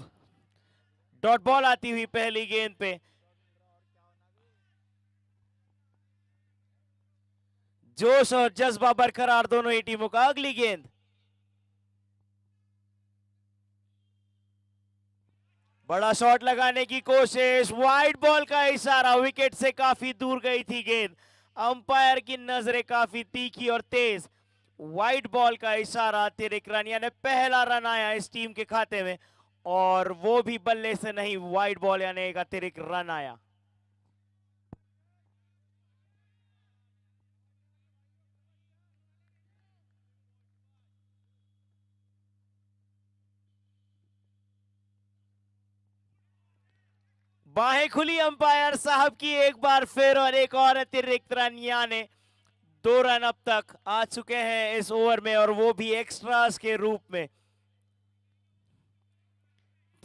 डॉट बॉल आती हुई पहली गेंद पे जोश और जज्बा बरकरार दोनों ही टीमों का अगली गेंद बड़ा शॉट लगाने की कोशिश वाइड बॉल का इशारा विकेट से काफी दूर गई थी गेंद अंपायर की नजरें काफी तीखी और तेज वाइड बॉल का इशारा तेरे क्रानिया ने पहला रन आया इस टीम के खाते में और वो भी बल्ले से नहीं वाइड बॉल यानी एक अतिरिक्त रन आया बाहें खुली अंपायर साहब की एक बार फिर और एक और अतिरिक्त रन यानी दो रन अब तक आ चुके हैं इस ओवर में और वो भी एक्स्ट्रास के रूप में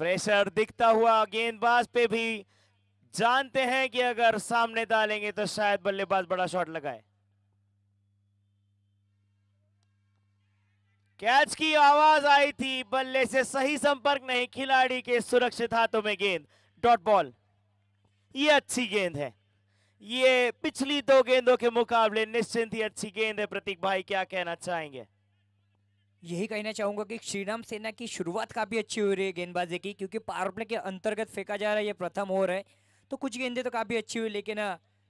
प्रेशर दिखता हुआ गेंदबाज पे भी जानते हैं कि अगर सामने डालेंगे तो शायद बल्लेबाज बड़ा शॉट लगाए कैच की आवाज आई थी बल्ले से सही संपर्क नहीं खिलाड़ी के सुरक्षित हाथों में गेंद डॉट बॉल ये अच्छी गेंद है ये पिछली दो गेंदों के मुकाबले निश्चिंत ही अच्छी गेंद है प्रतीक भाई क्या कहना चाहेंगे यही कहना चाहूंगा कि श्रीराम सेना की शुरुआत काफ़ी अच्छी हो रही है गेंदबाजी की क्योंकि पावर प्ले के अंतर्गत फेंका जा रहा है ये प्रथम ओवर है तो कुछ गेंदें तो काफ़ी अच्छी हुई लेकिन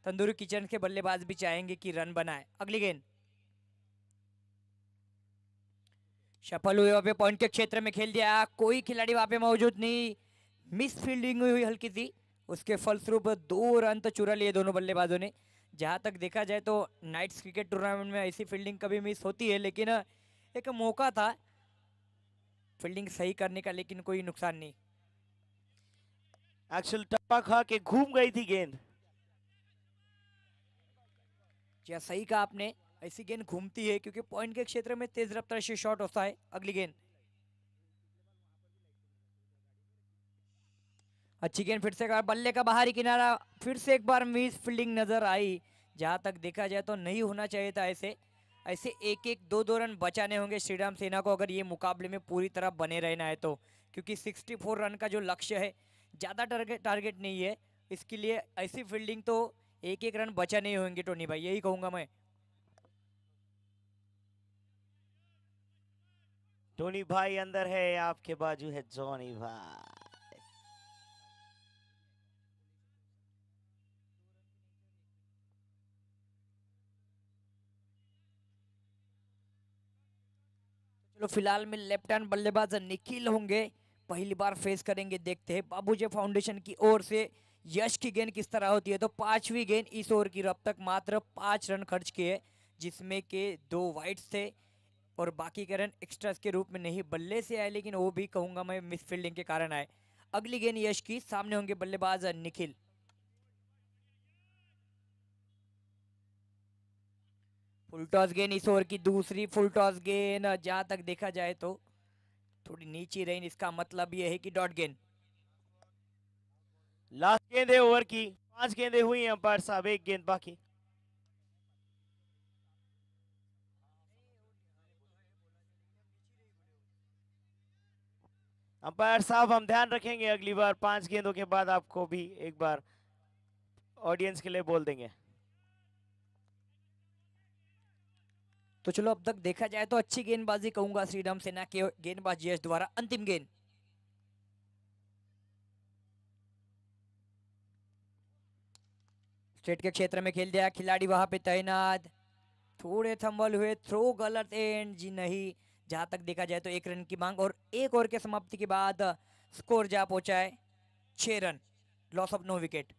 तंदूरी किचन के बल्लेबाज भी चाहेंगे कि रन बनाए अगली गेंद सफल हुए वहां पे पॉइंट के क्षेत्र में खेल दिया कोई खिलाड़ी वहां पे मौजूद नहीं मिस फील्डिंग हुई, हुई हल्की सी उसके फलस्वरूप दो रन तो चुरा लिए दोनों बल्लेबाजों ने जहां तक देखा जाए तो नाइट्स क्रिकेट टूर्नामेंट में ऐसी फील्डिंग कभी मिस होती है लेकिन एक मौका था फील्डिंग सही करने का लेकिन कोई नुकसान नहीं एक्चुअल टप्पा खा के घूम गई थी गेंद क्या हाँ, सही कहा आपने ऐसी गेंद घूमती है क्योंकि पॉइंट के क्षेत्र में तेज रफ्तार से शॉट होता है अगली गेंद अच्छी गेंद फिर से बल्ले का बाहरी किनारा फिर से एक बार मिस फील्डिंग नजर आई जहां तक देखा जाए तो नहीं होना चाहिए था ऐसे ऐसे एक एक दो दो रन बचाने होंगे श्री राम सेना को अगर ये मुकाबले में पूरी तरह बने रहना है तो क्योंकि 64 रन का जो लक्ष्य है ज़्यादा टारगेट टारगेट नहीं है इसके लिए ऐसी फील्डिंग तो एक एक रन बचा नहीं होंगे टोनी भाई यही कहूँगा मैं टोनी भाई अंदर है आपके बाजू है जॉनी भाई तो फिलहाल में लेफ्ट हैंड बल्लेबाज निखिल होंगे पहली बार फेस करेंगे देखते हैं बाबूजे फाउंडेशन की ओर से यश की गेंद किस तरह होती है तो पांचवी गेंद इस ओवर की अब तक मात्र पाँच रन खर्च किए जिसमें के दो वाइट्स थे और बाकी के रन एक्स्ट्रा के रूप में नहीं बल्ले से आए लेकिन वो भी कहूँगा मैं मिस के कारण आए अगली गेंद यश की सामने होंगे बल्लेबाज निखिल फुल टॉस गेंद इस ओवर की दूसरी फुल टॉस गेंद जहाँ तक देखा जाए तो थोड़ी नीची रेंज इसका मतलब यह है कि डॉट गेंद लास्ट है ओवर की पांच गेंदे हुई हैं अंपायर साहब एक गेंद बाकी अंपायर साहब हम ध्यान रखेंगे अगली बार पांच गेंदों के बाद आपको भी एक बार ऑडियंस के लिए बोल देंगे तो चलो अब तक देखा जाए तो अच्छी गेंदबाजी कहूंगा श्रीराम सेना के गेंदबाज यश द्वारा अंतिम गेंद स्टेट के क्षेत्र में खेल दिया खिलाड़ी वहां पे तैनात थोड़े थंबल हुए थ्रो गलत एंड जी नहीं जहां तक देखा जाए तो एक रन की मांग और एक ओवर के समाप्ति के बाद स्कोर जा पहुंचा है छह run loss of no wicket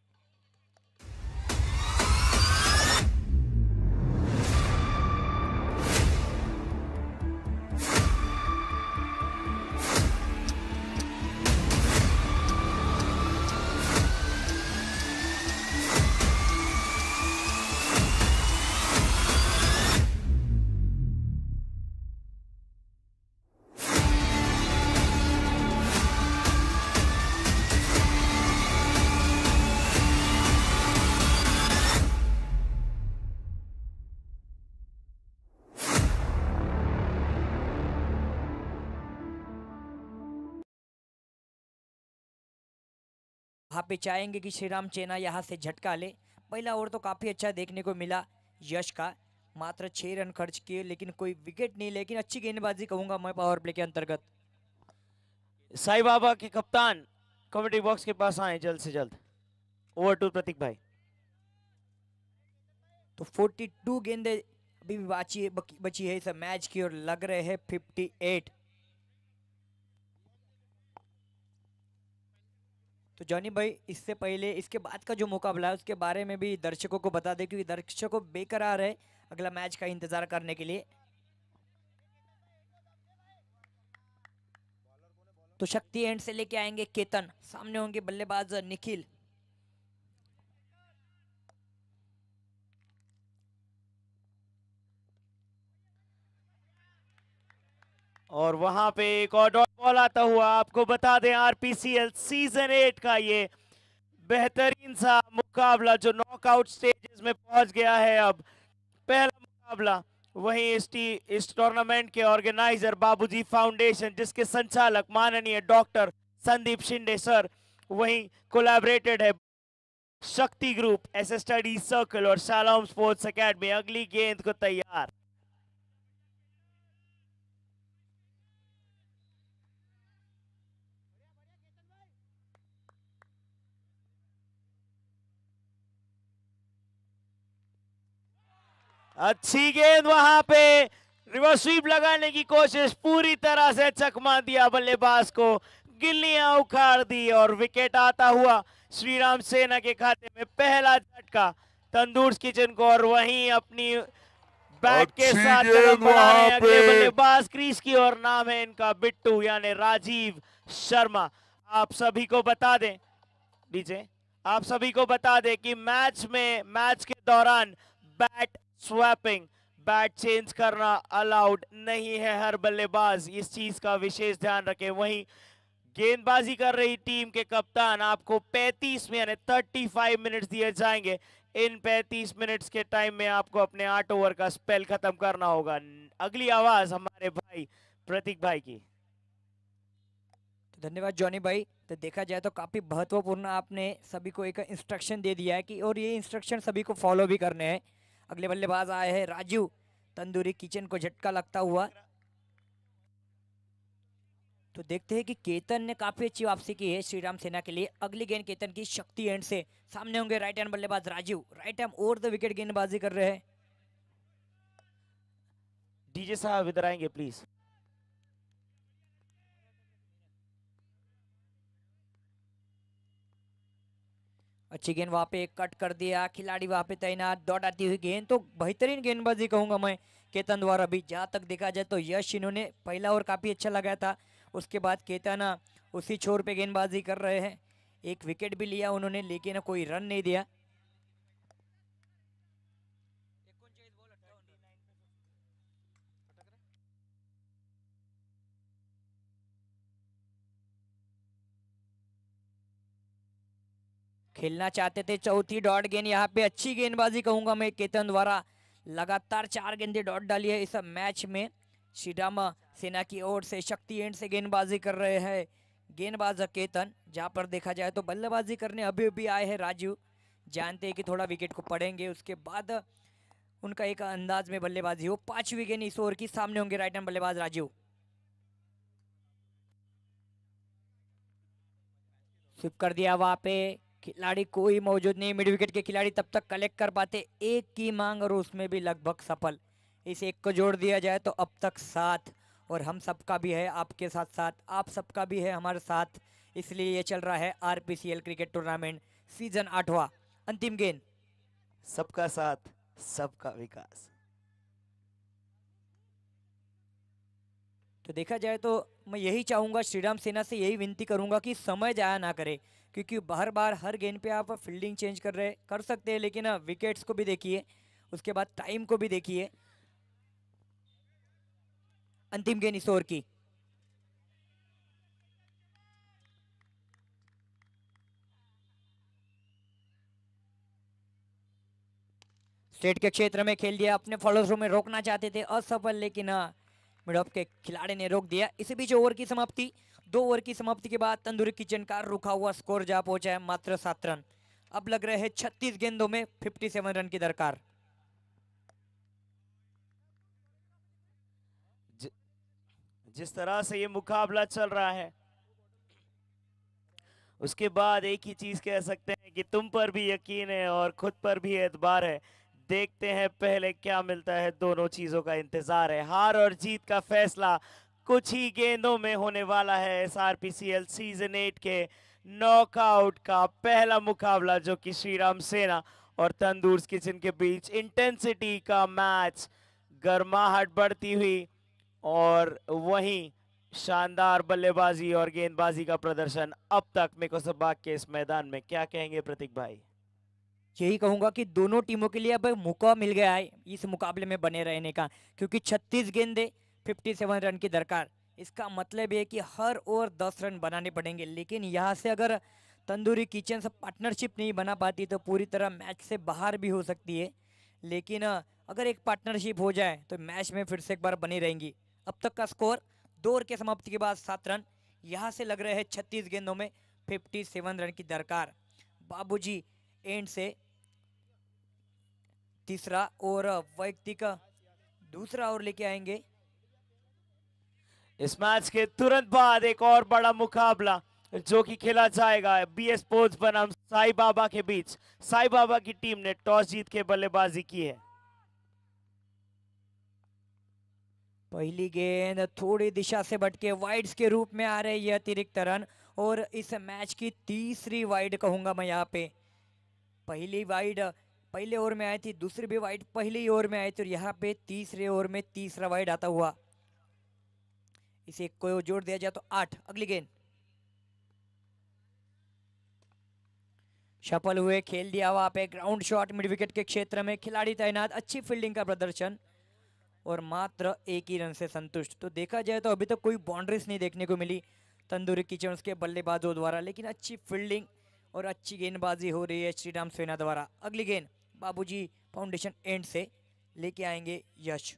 आप भी चाहेंगे कि श्रीराम चेना यहाँ से झटका ले पहला ओवर तो काफ़ी अच्छा देखने को मिला यश का मात्र छः रन खर्च किए लेकिन कोई विकेट नहीं लेकिन अच्छी गेंदबाजी कहूँगा मैं पावर प्ले के अंतर्गत साई बाबा के कप्तान कमेटी बॉक्स के पास आए जल्द से जल्द ओवर टू प्रतीक भाई तो 42 गेंदें अभी भी बची बची है इस मैच की और लग रहे हैं 58 तो जॉनी भाई इससे पहले इसके बाद का जो मुकाबला है उसके बारे में भी दर्शकों को बता दें क्योंकि दर्शकों बेकरार है अगला मैच का इंतज़ार करने के लिए तो शक्ति एंड से लेके आएंगे केतन सामने होंगे बल्लेबाज निखिल और वहां पे एक और डॉट बॉल आता हुआ आपको बता दें आरपीसीएल सीजन एट का ये बेहतरीन सा मुकाबला जो नॉकआउट स्टेज में पहुंच गया है अब पहला मुकाबला वहीं इस टी इस टूर्नामेंट के ऑर्गेनाइजर बाबूजी फाउंडेशन जिसके संचालक माननीय डॉक्टर संदीप शिंदे सर वहीं कोलैबोरेटेड है Shakti group S study circle और शालोम स्पोर्ट्स अकेडमी अगली गेंद को तैयार अच्छी गेंद वहां पे रिवर्स स्वीप लगाने की कोशिश पूरी तरह से चकमा दिया बल्लेबाज को गिल्लियां उखाड़ दी और विकेट आता हुआ श्रीराम सेना के खाते में पहला झटका तंदूर किचन को और वहीं अपनी बैट के साथ बल्लेबाज क्रीज की और नाम है इनका बिट्टू यानी राजीव शर्मा आप सभी को बता दें डीजे आप सभी को बता दें कि मैच में मैच के दौरान बैट स्वैपिंग बैट चेंज करना अलाउड नहीं है हर बल्लेबाज इस चीज का विशेष ध्यान रखें वहीं गेंदबाजी कर रही टीम के कप्तान आपको 35 में यानी 35 मिनट्स दिए जाएंगे इन 35 मिनट्स के टाइम में आपको अपने आठ ओवर का स्पेल खत्म करना होगा अगली आवाज हमारे भाई प्रतीक भाई की तो धन्यवाद जॉनी भाई तो देखा जाए तो काफ़ी महत्वपूर्ण आपने सभी को एक इंस्ट्रक्शन दे दिया है कि और ये इंस्ट्रक्शन सभी को फॉलो भी करने हैं अगले बल्लेबाज आए हैं राजू तंदूरी किचन को झटका लगता हुआ तो देखते हैं कि केतन ने काफ़ी अच्छी वापसी की है श्रीराम सेना के लिए अगली गेंद केतन की शक्ति एंड से सामने होंगे राइट हैंड बल्लेबाज Raju right hand over the wicket गेंदबाजी कर रहे हैं डीजे साहब इधर आएंगे प्लीज़ अच्छी गेंद वहाँ पे कट कर दिया खिलाड़ी वहाँ पे तैनात दौड़ आती हुई गेंद तो बेहतरीन गेंदबाजी कहूँगा मैं केतन द्वारा अभी जहाँ तक देखा जाए तो यश इन्होंने पहला ओवर काफ़ी अच्छा लगाया था उसके बाद केतन उसी छोर पर गेंदबाजी कर रहे हैं एक विकेट भी लिया उन्होंने लेकिन कोई रन नहीं दिया खेलना चाहते थे चौथी डॉट गेंद यहाँ पे अच्छी गेंदबाजी कहूँगा मैं केतन द्वारा लगातार चार गेंदे डॉट डाली है इस मैच में श्रीडाम सेना की ओर से शक्ति एंड से गेंदबाजी कर रहे हैं गेंदबाज केतन जहाँ पर देखा जाए तो बल्लेबाजी करने अभी अभी आए हैं राजू जानते हैं कि थोड़ा विकेट को पड़ेंगे उसके बाद उनका एक अंदाज में बल्लेबाजी हो पांचवी गेंद इस ओवर की सामने होंगे राइट हैंड बल्लेबाज राजीव स्विप कर दिया वहाँ पे खिलाड़ी कोई मौजूद नहीं मिड विकेट के खिलाड़ी तब तक कलेक्ट कर पाते एक की मांग और उसमें भी लगभग सफल इस एक को जोड़ दिया जाए तो अब तक सात और हम सबका भी है आपके साथ साथ आप सबका भी है हमारे साथ इसलिए ये चल रहा है आर क्रिकेट टूर्नामेंट सीजन आठवा अंतिम गेंद सबका साथ सबका विकास तो देखा जाए तो मैं यही चाहूंगा श्रीराम सेना से यही विनती करूंगा कि समय जाया ना करे क्योंकि बार बार हर गेंद पे आप फील्डिंग चेंज कर रहे कर सकते हैं लेकिन विकेट्स हाँ, को भी देखिए उसके बाद टाइम को भी देखिए अंतिम गेंद इस ओवर की स्टेट के क्षेत्र में खेल दिया अपने फॉलोअर्स में रोकना चाहते थे असफल लेकिन मिडॉप हाँ, के खिलाड़ी ने रोक दिया इसी बीच ओवर की समाप्ति दो ओवर की समाप्ति के बाद तंदूरी किचन का रुका हुआ स्कोर जा पहुंचा है मात्र सात रन अब लग रहे हैं छत्तीस गेंदों में फिफ्टी सेवन रन की दरकार जिस तरह से ये मुकाबला चल रहा है उसके बाद एक ही चीज कह सकते हैं कि तुम पर भी यकीन है और खुद पर भी एतबार है देखते हैं पहले क्या मिलता है दोनों चीजों का इंतजार है हार और जीत का फैसला कुछ ही गेंदों में होने वाला है S R P C L season eight के नॉकआउट का पहला मुकाबला जो कि श्री राम सेना और तंदूर किचन के बीच इंटेंसिटी का मैच गर्माहट बढ़ती हुई और वहीं शानदार बल्लेबाजी और गेंदबाजी का प्रदर्शन अब तक मेकोसबाग के इस मैदान में क्या कहेंगे प्रतीक भाई यही कहूंगा कि दोनों टीमों के लिए अब मौका मिल गया है इस मुकाबले में बने रहने का क्योंकि 36 गेंदे 57 रन की दरकार इसका मतलब ये कि हर ओवर 10 रन बनाने पड़ेंगे लेकिन यहाँ से अगर तंदूरी किचन से पार्टनरशिप नहीं बना पाती तो पूरी तरह मैच से बाहर भी हो सकती है लेकिन अगर एक पार्टनरशिप हो जाए तो मैच में फिर से एक बार बनी रहेंगी अब तक का स्कोर दो ओवर के समाप्ति के बाद सात रन यहाँ से लग रहे हैं छत्तीस गेंदों में फिफ्टी सेवन रन की दरकार जी एंड से तीसरा और वैयक्तिक दूसरा ओवर लेके आएंगे इस मैच के तुरंत बाद एक और बड़ा मुकाबला जो कि खेला जाएगा बी एस पोज बनाम साई बाबा के बीच साई बाबा की टीम ने टॉस जीत के बल्लेबाजी की है पहली गेंद थोड़ी दिशा से भटके वाइड्स के रूप में आ रही है अतिरिक्त रन और इस मैच की तीसरी वाइड कहूंगा मैं यहाँ पे पहली वाइड पहले ओवर में आई थी दूसरी भी वाइड पहली ओवर में आई थी और यहाँ पे तीसरे ओवर में तीसरा वाइड आता हुआ इसे एक को जोड़ दिया जाए तो आठ अगली गेंद सफल हुए खेल दिया वहां पे ग्राउंड शॉट मिड विकेट के क्षेत्र में खिलाड़ी तैनात अच्छी फील्डिंग का प्रदर्शन और मात्र एक ही रन से संतुष्ट तो देखा जाए तो अभी तक तो कोई बाउंड्रीज नहीं देखने को मिली तंदूरी किचन के बल्लेबाजों द्वारा लेकिन अच्छी फील्डिंग और अच्छी गेंदबाजी हो रही है श्रीराम सेना द्वारा अगली गेंद बाबूजी फाउंडेशन एंड से लेके आएंगे यश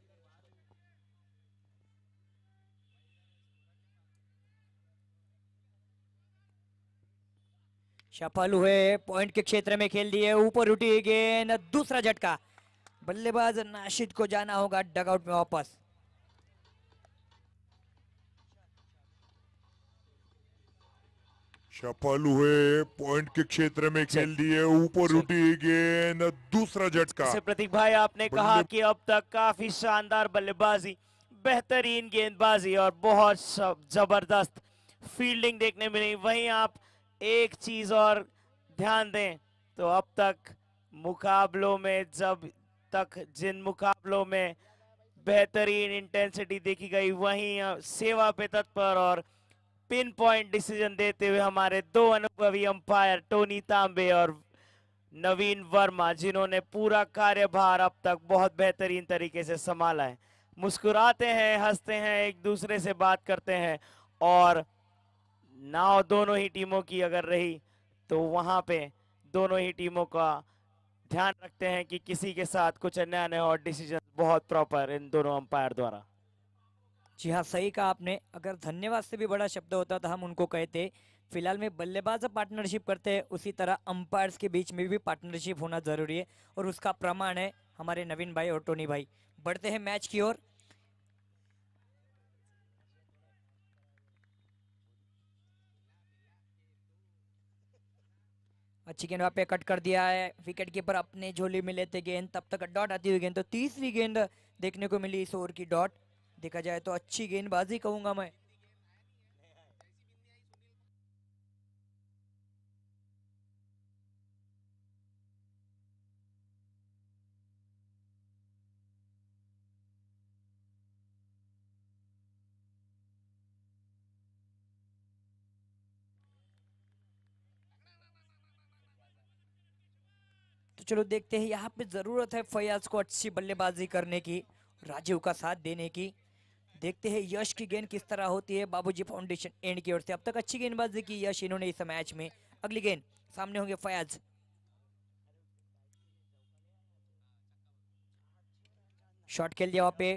सफल हुए पॉइंट के क्षेत्र में खेल दिए ऊपर उठी गेंद दूसरा झटका बल्लेबाज नाशिद को जाना होगा डगआउट में वापस सफल हुए पॉइंट के क्षेत्र में खेल दिए ऊपर उठी गेंद दूसरा झटका प्रतीक भाई आपने कहा कि अब तक काफी शानदार बल्लेबाजी बेहतरीन गेंदबाजी और बहुत जबरदस्त फील्डिंग देखने मिली वहीं आप एक चीज और ध्यान दें तो अब तक मुकाबलों में जब तक जिन मुकाबलों में बेहतरीन इंटेंसिटी देखी गई वहीं सेवा पे तत्पर और पिन पॉइंट डिसीजन देते हुए हमारे दो अनुभवी अंपायर टोनी तांबे और नवीन वर्मा जिन्होंने पूरा कार्यभार अब तक बहुत बेहतरीन तरीके से संभाला है मुस्कुराते हैं हंसते हैं एक दूसरे से बात करते हैं और नाव दोनों ही टीमों की अगर रही तो वहां पे दोनों ही टीमों का ध्यान रखते हैं कि किसी के साथ कुछ अन्याय न हो और डिसीजन बहुत प्रॉपर इन दोनों अंपायर द्वारा जी हाँ सही कहा आपने अगर धन्यवाद से भी बड़ा शब्द होता तो हम उनको कहते फिलहाल में बल्लेबाज पार्टनरशिप करते हैं उसी तरह अंपायर्स के बीच में भी पार्टनरशिप होना जरूरी है और उसका प्रमाण है हमारे नवीन भाई और टोनी भाई बढ़ते हैं मैच की ओर अच्छी गेंद वहाँ पे कट कर दिया है विकेट कीपर अपने झोली में लेते गेंद तब तक डॉट आती हुई गेंद तो तीसरी गेंद देखने को मिली इस ओवर की डॉट देखा जाए तो अच्छी गेंदबाजी कहूँगा मैं चलो देखते हैं यहाँ पे ज़रूरत है फयाज को अच्छी बल्लेबाजी करने की राजीव का साथ देने की देखते हैं यश की गेंद किस तरह होती है बाबूजी फाउंडेशन एंड की ओर से अब तक अच्छी गेंदबाजी की यश इन्होंने इस मैच में अगली गेंद सामने होंगे फयाज शॉट खेल दिया वहाँ पे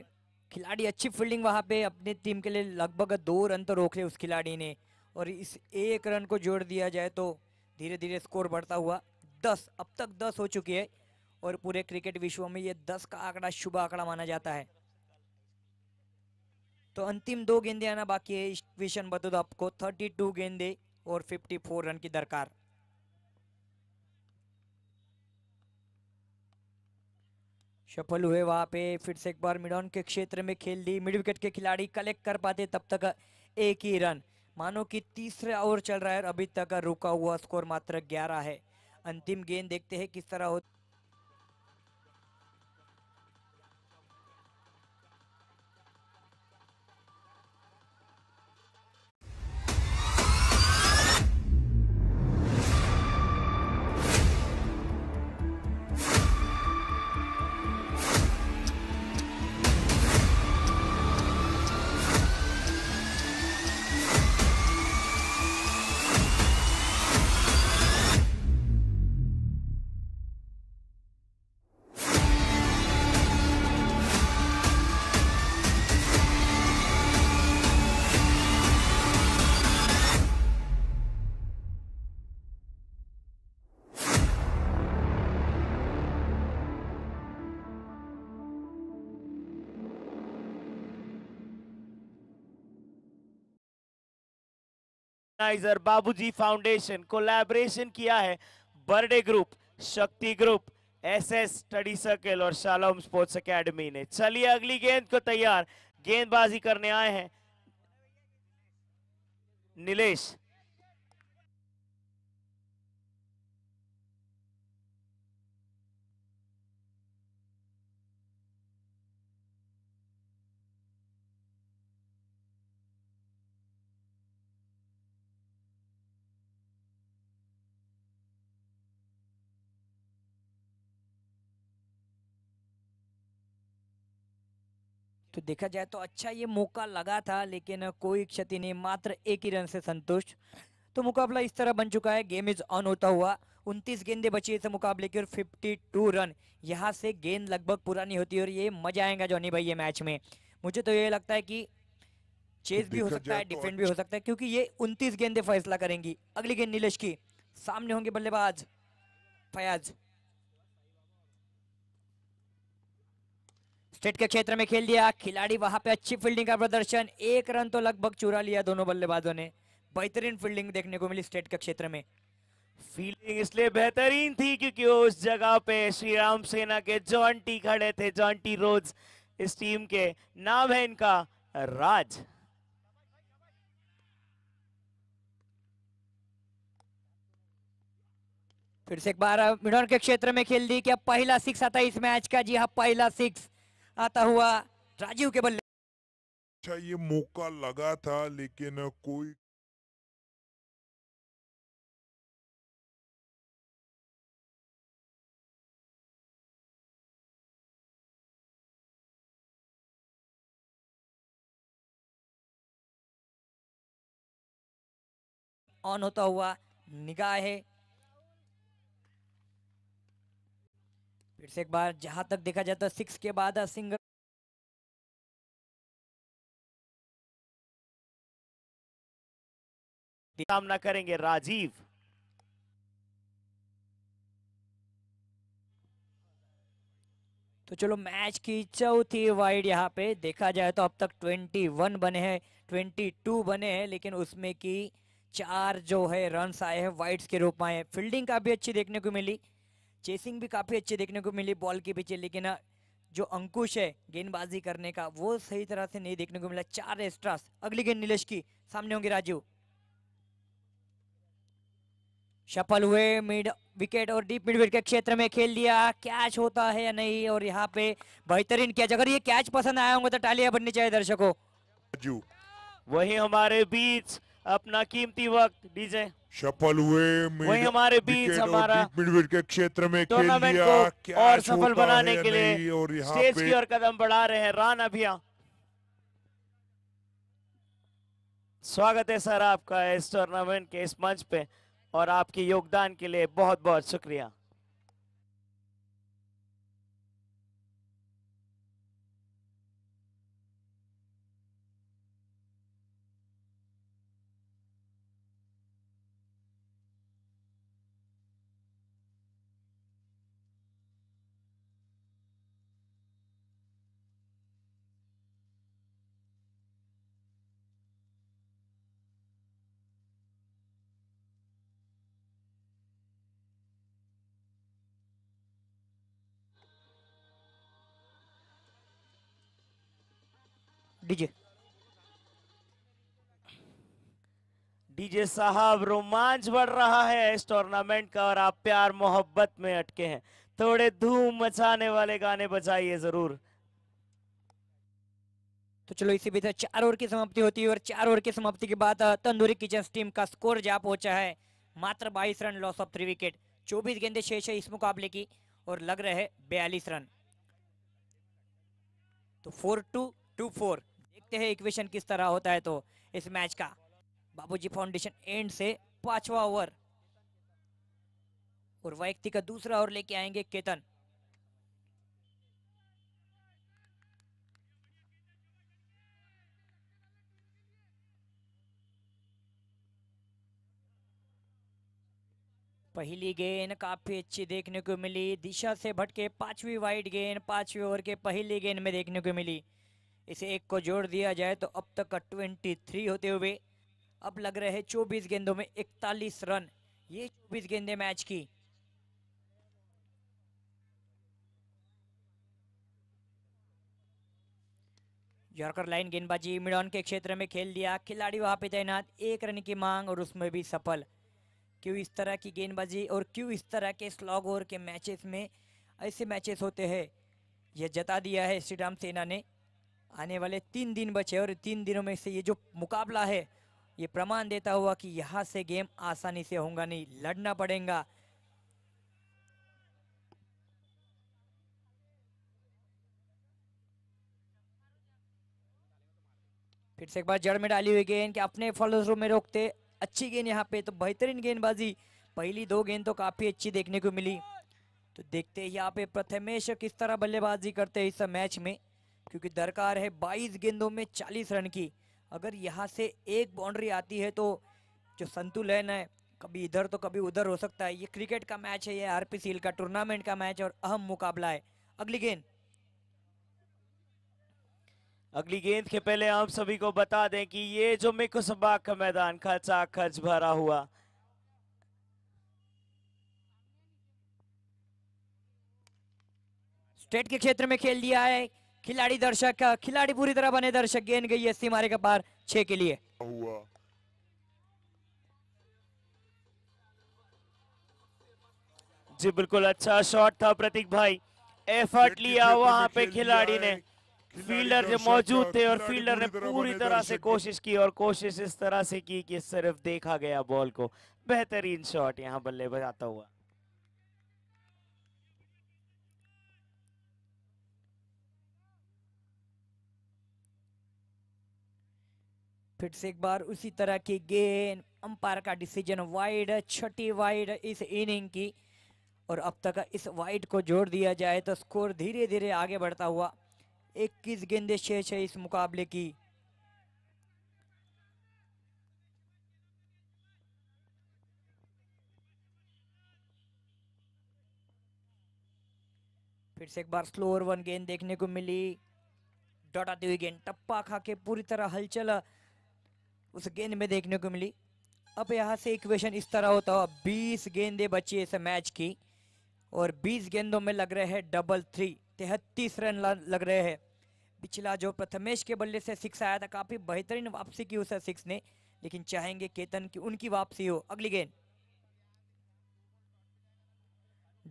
खिलाड़ी अच्छी फील्डिंग वहाँ पे अपनी टीम के लिए लगभग दो रन तो रोक ले उस खिलाड़ी ने और इस एक रन को जोड़ दिया जाए तो धीरे धीरे स्कोर बढ़ता हुआ दस अब तक दस हो चुकी है और पूरे क्रिकेट विश्व में ये दस का आंकड़ा शुभ आंकड़ा माना जाता है तो अंतिम दो गेंदे आना बाकी है बता दो आपको थर्टी टू गेंदे और फिफ्टी फोर रन की दरकार सफल हुए वहां पे फिर से एक बार मिड ऑन के क्षेत्र में खेल दी मिड विकेट के खिलाड़ी कलेक्ट कर पाते तब तक एक ही रन मानो कि तीसरा ओवर चल रहा है और अभी तक रुका हुआ स्कोर मात्र ग्यारह है अंतिम गेंद देखते हैं किस तरह होती ऑर्गेनाइजर बाबूजी फाउंडेशन कोलैबोरेशन किया है birthday group Shakti group S S study circle और शालोम स्पोर्ट्स एकेडमी ने चलिए अगली गेंद को तैयार गेंदबाजी करने आए हैं निलेश देखा जाए तो अच्छा ये मौका लगा था लेकिन कोई क्षति नहीं मात्र एक ही रन से संतुष्ट तो मुकाबला इस तरह बन चुका है गेम इज ऑन होता हुआ 29 गेंदे बची इस मुकाबले की और 52 रन यहाँ से गेंद लगभग पुरानी होती है और ये मजा आएगा जॉनी भाई ये मैच में मुझे तो ये लगता है कि चेस भी हो सकता है तो डिफेंड भी हो अच्छा। सकता है क्योंकि ये 29 गेंदे फैसला करेंगी अगली गेंद नीलेश की सामने होंगे बल्लेबाज फयाज स्टेट के क्षेत्र में खेल दिया खिलाड़ी वहां पे अच्छी फील्डिंग का प्रदर्शन एक रन तो लगभग चुरा लिया दोनों बल्लेबाजों ने बेहतरीन फील्डिंग देखने को मिली स्टेट के क्षेत्र में फील्डिंग इसलिए बेहतरीन थी क्योंकि उस जगह पे श्री राम सेना के जॉन्टी खड़े थे जॉन्टी रोज इस टीम के नाम है इनका राज फिर से एक बार मिडोन के क्षेत्र में खेल दी क्या पहला सिक्स आता है इस मैच का जी हाँ पहला सिक्स आता हुआ राजीव के बल्ले अच्छा ये मौका लगा था लेकिन कोई ऑन होता हुआ निगाह है फिर से एक बार जहां तक देखा जाता तो है सिक्स के बाद सिंगल सामना करेंगे राजीव तो चलो मैच की चौथी वाइड यहाँ पे देखा जाए तो अब तक 21 बने हैं 22 बने हैं लेकिन उसमें की चार जो है रन आए हैं वाइड्स के रूप में आए फील्डिंग काफी अच्छी देखने को मिली चेसिंग भी काफ़ी अच्छी देखने को मिली बॉल के पीछे लेकिन जो अंकुश है गेंदबाजी करने का वो सही तरह से नहीं देखने को मिला चार एक्स्ट्रास अगली गेंद नीलेश की सामने होंगे राजू सफल हुए मिड विकेट और डीप मिड विकेट के क्षेत्र में खेल लिया कैच होता है या नहीं और यहाँ पे बेहतरीन कैच अगर ये कैच पसंद आया होंगे तो टालिया बननी चाहिए दर्शकों वही हमारे बीच अपना कीमती वक्त डीजे सफल हुए वही हमारे बीच हमारा के क्षेत्र में टूर्नामेंट को और सफल बनाने के लिए और स्टेज की ओर कदम बढ़ा रहे हैं रान अभिया स्वागत है सर आपका इस टूर्नामेंट के इस मंच पे और आपके योगदान के लिए बहुत बहुत शुक्रिया डीजे डीजे साहब रोमांच बढ़ रहा है इस टूर्नामेंट का और आप प्यार मोहब्बत में अटके हैं थोड़े धूम मचाने वाले गाने बजाइए जरूर तो चलो इसी बीच चार ओवर की समाप्ति होती है और चार ओवर की समाप्ति के बाद तंदूरी किचन टीम का स्कोर जा पहुंचा है मात्र 22 run loss of three wicket 24 गेंदे शेष है इस मुकाबले की और लग रहे हैं बयालीस रन तो फोर टू टू फोर देखते हैं इक्वेशन किस तरह होता है तो इस मैच का बाबूजी फाउंडेशन एंड से पांचवा ओवर और व्यक्ति का दूसरा ओवर लेके आएंगे केतन पहली गेंद काफी अच्छी देखने को मिली दिशा से भटके पांचवी वाइड गेंद पांचवी ओवर के पहली गेंद में देखने को मिली इसे एक को जोड़ दिया जाए तो अब तक का ट्वेंटी थ्री होते हुए अब लग रहे हैं चौबीस गेंदों में इकतालीस रन ये चौबीस गेंदे मैच की यॉर्कर लाइन गेंदबाजी मिडॉन के क्षेत्र में खेल दिया खिलाड़ी वहां पे तैनात एक रन की मांग और उसमें भी सफल क्यों इस तरह की गेंदबाजी और क्यों इस तरह के स्लॉग ओवर के मैचेस में ऐसे मैचेस होते हैं यह जता दिया है श्रीराम सेना ने आने वाले तीन दिन बचे और तीन दिनों में से ये जो मुकाबला है ये प्रमाण देता हुआ कि यहाँ से गेम आसानी से होगा नहीं लड़ना पड़ेगा फिर से एक बार जड़ में डाली हुई गेंद कि अपने फॉलोअर्स में रोकते अच्छी गेंद यहाँ पे तो बेहतरीन गेंदबाजी पहली दो गेंद तो काफी अच्छी देखने को मिली तो देखते हैं यहाँ पे प्रथमेश किस तरह बल्लेबाजी करते हैं इस मैच में क्योंकि दरकार है 22 गेंदों में 40 रन की अगर यहाँ से एक बाउंड्री आती है तो जो संतुलन है कभी इधर तो कभी उधर हो सकता है ये क्रिकेट का मैच है ये आरपीसीएल का टूर्नामेंट का मैच और अहम मुकाबला है अगली गेंद अगली गेंद के पहले आप सभी को बता दें कि ये जो मेकुसबाग का मैदान खचा खच भरा हुआ स्टेट के क्षेत्र में खेल दिया है खिलाड़ी दर्शक खिलाड़ी पूरी तरह बने दर्शक गेंद गई है सीमारे का पार छे के लिए हुआ जी बिल्कुल अच्छा शॉट था प्रतीक भाई एफर्ट लिया वहां पे खिलाड़ी ने फील्डर जो मौजूद थे और फील्डर ने पूरी तरह से कोशिश की और कोशिश इस तरह से की कि सिर्फ देखा गया बॉल को बेहतरीन शॉट यहां बल्ले बजाता हुआ फिर से एक बार उसी तरह की गेंद अंपायर का डिसीजन वाइड छठी वाइड इस इनिंग की और अब तक इस वाइड को जोड़ दिया जाए तो स्कोर धीरे धीरे आगे बढ़ता हुआ 21 गेंदे शेष है इस मुकाबले की फिर से एक बार स्लोअर वन गेंद देखने को मिली डॉटाती हुई गेंद टप्पा खा के पूरी तरह हलचल उस गेंद में देखने को मिली अब यहाँ से इक्वेशन इस तरह होता हुआ बीस गेंदे बची इस मैच की और बीस गेंदों में लग रहे हैं डबल थ्री तिहत्तीस रन लग रहे हैं पिछला जो प्रथमेश के बल्ले से सिक्स आया था काफ़ी बेहतरीन वापसी की उस सिक्स ने लेकिन चाहेंगे केतन की उनकी वापसी हो अगली गेंद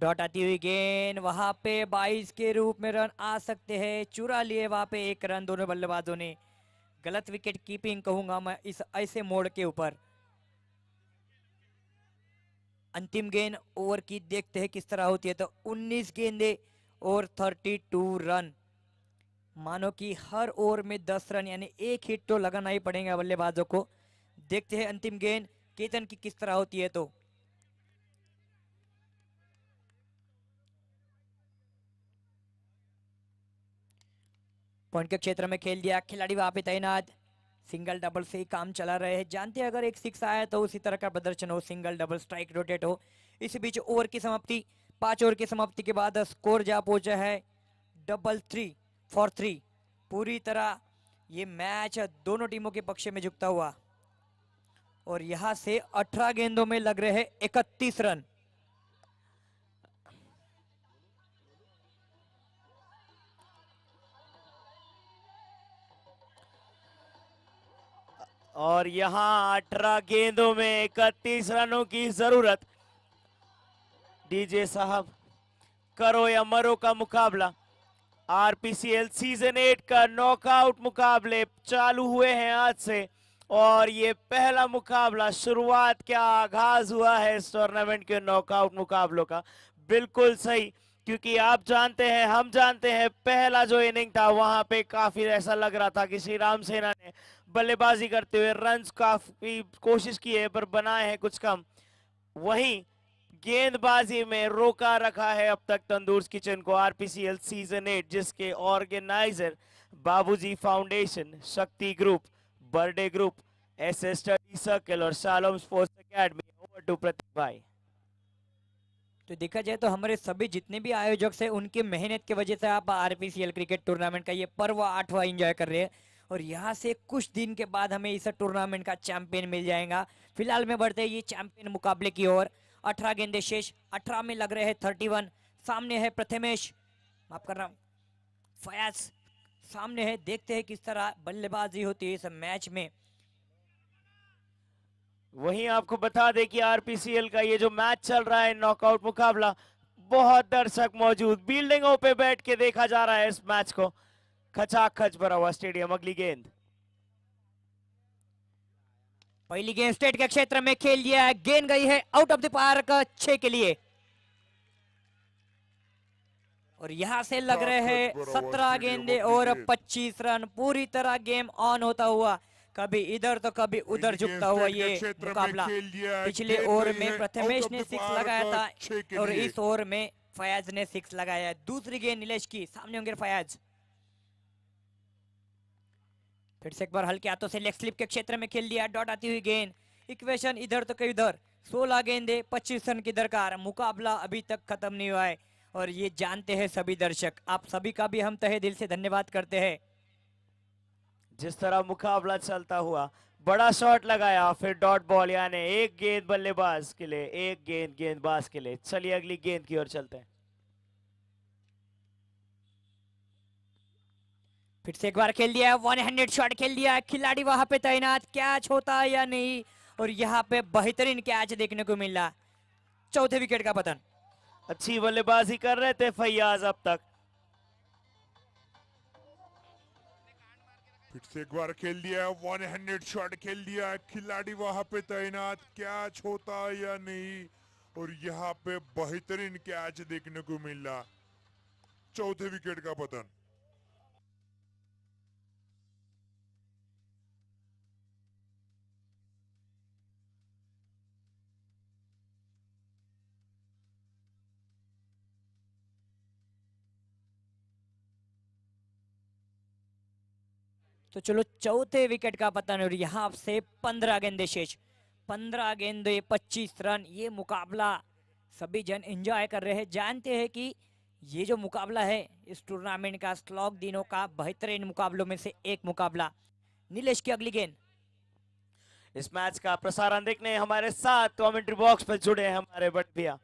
डॉट आती हुई गेंद वहां पे 22 के रूप में रन आ सकते हैं चुरा लिए वहां पे एक रन दोनों बल्लेबाजों ने गलत विकेट कीपिंग कहूंगा मैं इस ऐसे मोड़ के ऊपर अंतिम गेंद ओवर की देखते हैं किस तरह होती है तो 19 गेंदे और 32 रन मानो कि हर ओवर में 10 रन यानी एक हिट तो लगाना ही पड़ेगा बल्लेबाजों को देखते हैं अंतिम गेंद केतन की किस तरह होती है तो पॉइंट के क्षेत्र में खेल दिया खिलाड़ी वहां पे तैनात सिंगल डबल से ही काम चला रहे हैं जानते हैं अगर एक सिक्स आया तो उसी तरह का प्रदर्शन हो सिंगल डबल स्ट्राइक रोटेट हो इस बीच ओवर की समाप्ति पांच ओवर की समाप्ति के बाद स्कोर जा पहुंचा है डबल थ्री फॉर थ्री पूरी तरह ये मैच दोनों टीमों के पक्ष में झुकता हुआ और यहां से अठारह गेंदों में लग रहे हैं इकतीस रन और यहां अठारह गेंदों में इकतीस रनों की जरूरत डीजे साहब करो या मरो का मुकाबला आरपीसीएल सीजन एट का नॉकआउट मुकाबले चालू हुए हैं आज से और ये पहला मुकाबला शुरुआत क्या आगाज हुआ है इस टूर्नामेंट के नॉकआउट मुकाबलों का बिल्कुल सही क्योंकि आप जानते हैं हम जानते हैं पहला जो इनिंग था वहां पे काफी ऐसा लग रहा था कि श्री राम सेना ने बल्लेबाजी करते हुए रन काफी कोशिश की है पर बनाए हैं कुछ कम वहीं गेंदबाजी में रोका रखा है अब तक तंदूर किचन को आरपीसीएल सीजन एट जिसके organiser Babuji foundation Shakti group birthday group S S study circle और Shalom sports academy over two Prateek भाई तो देखा जाए तो हमारे सभी जितने भी आयोजक है उनकी मेहनत की वजह से आप आरपीसीएल क्रिकेट टूर्नामेंट का ये पर्व आठवां एंजॉय कर रहे हैं और यहाँ से कुछ दिन के बाद हमें इस टूर्नामेंट का चैंपियन मिल जाएगा फिलहाल में बढ़ते ये चैंपियन मुकाबले की ओर अठारह गेंदे शेष अठारह में लग रहे हैं थर्टी वन सामने है प्रथमेश माफ कर रहा हूँ फयाज सामने है देखते हैं किस तरह बल्लेबाजी होती है इस मैच में वहीं आपको बता दे कि आरपीसीएल का ये जो मैच चल रहा है नॉकआउट मुकाबला बहुत दर्शक मौजूद बिल्डिंगों पे बैठ के देखा जा रहा है इस मैच को खचाखच भरा हुआ स्टेडियम अगली गेंद पहली गेंद स्टेट के क्षेत्र में खेल दिया है गेंद गई है आउट ऑफ द पार्क छे के लिए और यहां से लग रहे हैं सत्रह गेंदे और पच्चीस रन पूरी तरह गेम ऑन होता हुआ कभी इधर तो कभी उधर झुकता हुआ ये मुकाबला पिछले ओवर में प्रथमेश ने सिक्स लगाया था और इस ओवर में फयाज ने सिक्स लगाया दूसरी गेंद नीलेश की सामने होंगे फयाज फिर से एक बार हल्के हाथों से लेग स्लिप के क्षेत्र में खेल लिया डॉट आती हुई गेंद इक्वेशन इधर तो कई उधर सोलह गेंदे पच्चीस रन की दरकार मुकाबला अभी तक खत्म नहीं हुआ है और ये जानते हैं सभी दर्शक आप सभी का भी हम तहे दिल से धन्यवाद करते हैं जिस तरह मुकाबला चलता हुआ बड़ा शॉट लगाया फिर डॉट बॉल यानी एक गेंद बल्लेबाज के लिए एक गेंद गेंदबाज के लिए चलिए अगली गेंद की ओर चलते हैं फिर से एक बार खेल दिया वन हंड्रेड शॉट खेल दिया खिलाड़ी वहां पे तैनात कैच होता है या नहीं और यहाँ पे बेहतरीन कैच देखने को मिला चौथे विकेट का पतन अच्छी बल्लेबाजी कर रहे थे फैयाज अब तक फिर से एक बार खेल दिया वन हंड्रेड शॉट खेल दिया खिलाड़ी वहां पे तैनात कैच होता है या नहीं और यहाँ पे बेहतरीन कैच देखने को मिला चौथे विकेट का पतन तो चलो चौथे विकेट का नहीं और यहाँ से पंद्रह गेंदे शेष पंद्रह गेंदे पच्चीस रन ये मुकाबला सभी जन एंजॉय कर रहे हैं जानते हैं कि ये जो मुकाबला है इस टूर्नामेंट का स्लॉक दिनों का बेहतरीन मुकाबलों में से एक मुकाबला नीलेष की अगली गेंद इस मैच का प्रसारण देखने हमारे साथ कमेंट्री बॉक्स पर जुड़े हैं हमारे बट भैया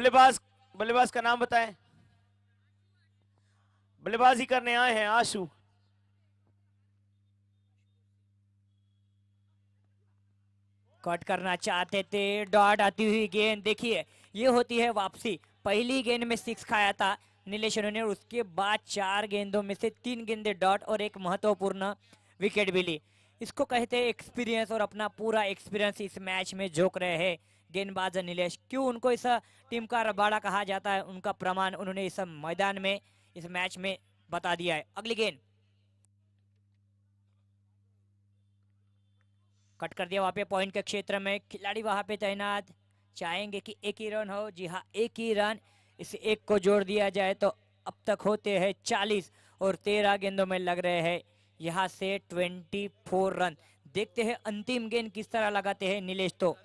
बल्लेबाज बल्लेबाज का नाम बताएं बल्लेबाजी करने आए हैं आशु कट करना चाहते थे डॉट आती हुई गेंद देखिए ये होती है वापसी पहली गेंद में सिक्स खाया था नीलेश ने उसके बाद चार गेंदों में से तीन गेंदे डॉट और एक महत्वपूर्ण विकेट भी ली इसको कहते हैं एक्सपीरियंस और अपना पूरा एक्सपीरियंस इस मैच में झोंक रहे हैं गेंदबाज नीलेश क्यों उनको इस टीम का रबाड़ा कहा जाता है उनका प्रमाण उन्होंने इस मैदान में इस मैच में बता दिया है अगली गेंद कट कर दिया वहां पे पॉइंट के क्षेत्र में खिलाड़ी वहां पे तैनात चाहेंगे कि एक ही रन हो जी हाँ एक ही रन इस एक को जोड़ दिया जाए तो अब तक होते हैं चालीस और तेरह गेंदों में लग रहे हैं यहाँ से ट्वेंटी फोर रन देखते हैं अंतिम गेंद किस तरह लगाते हैं नीलेश तो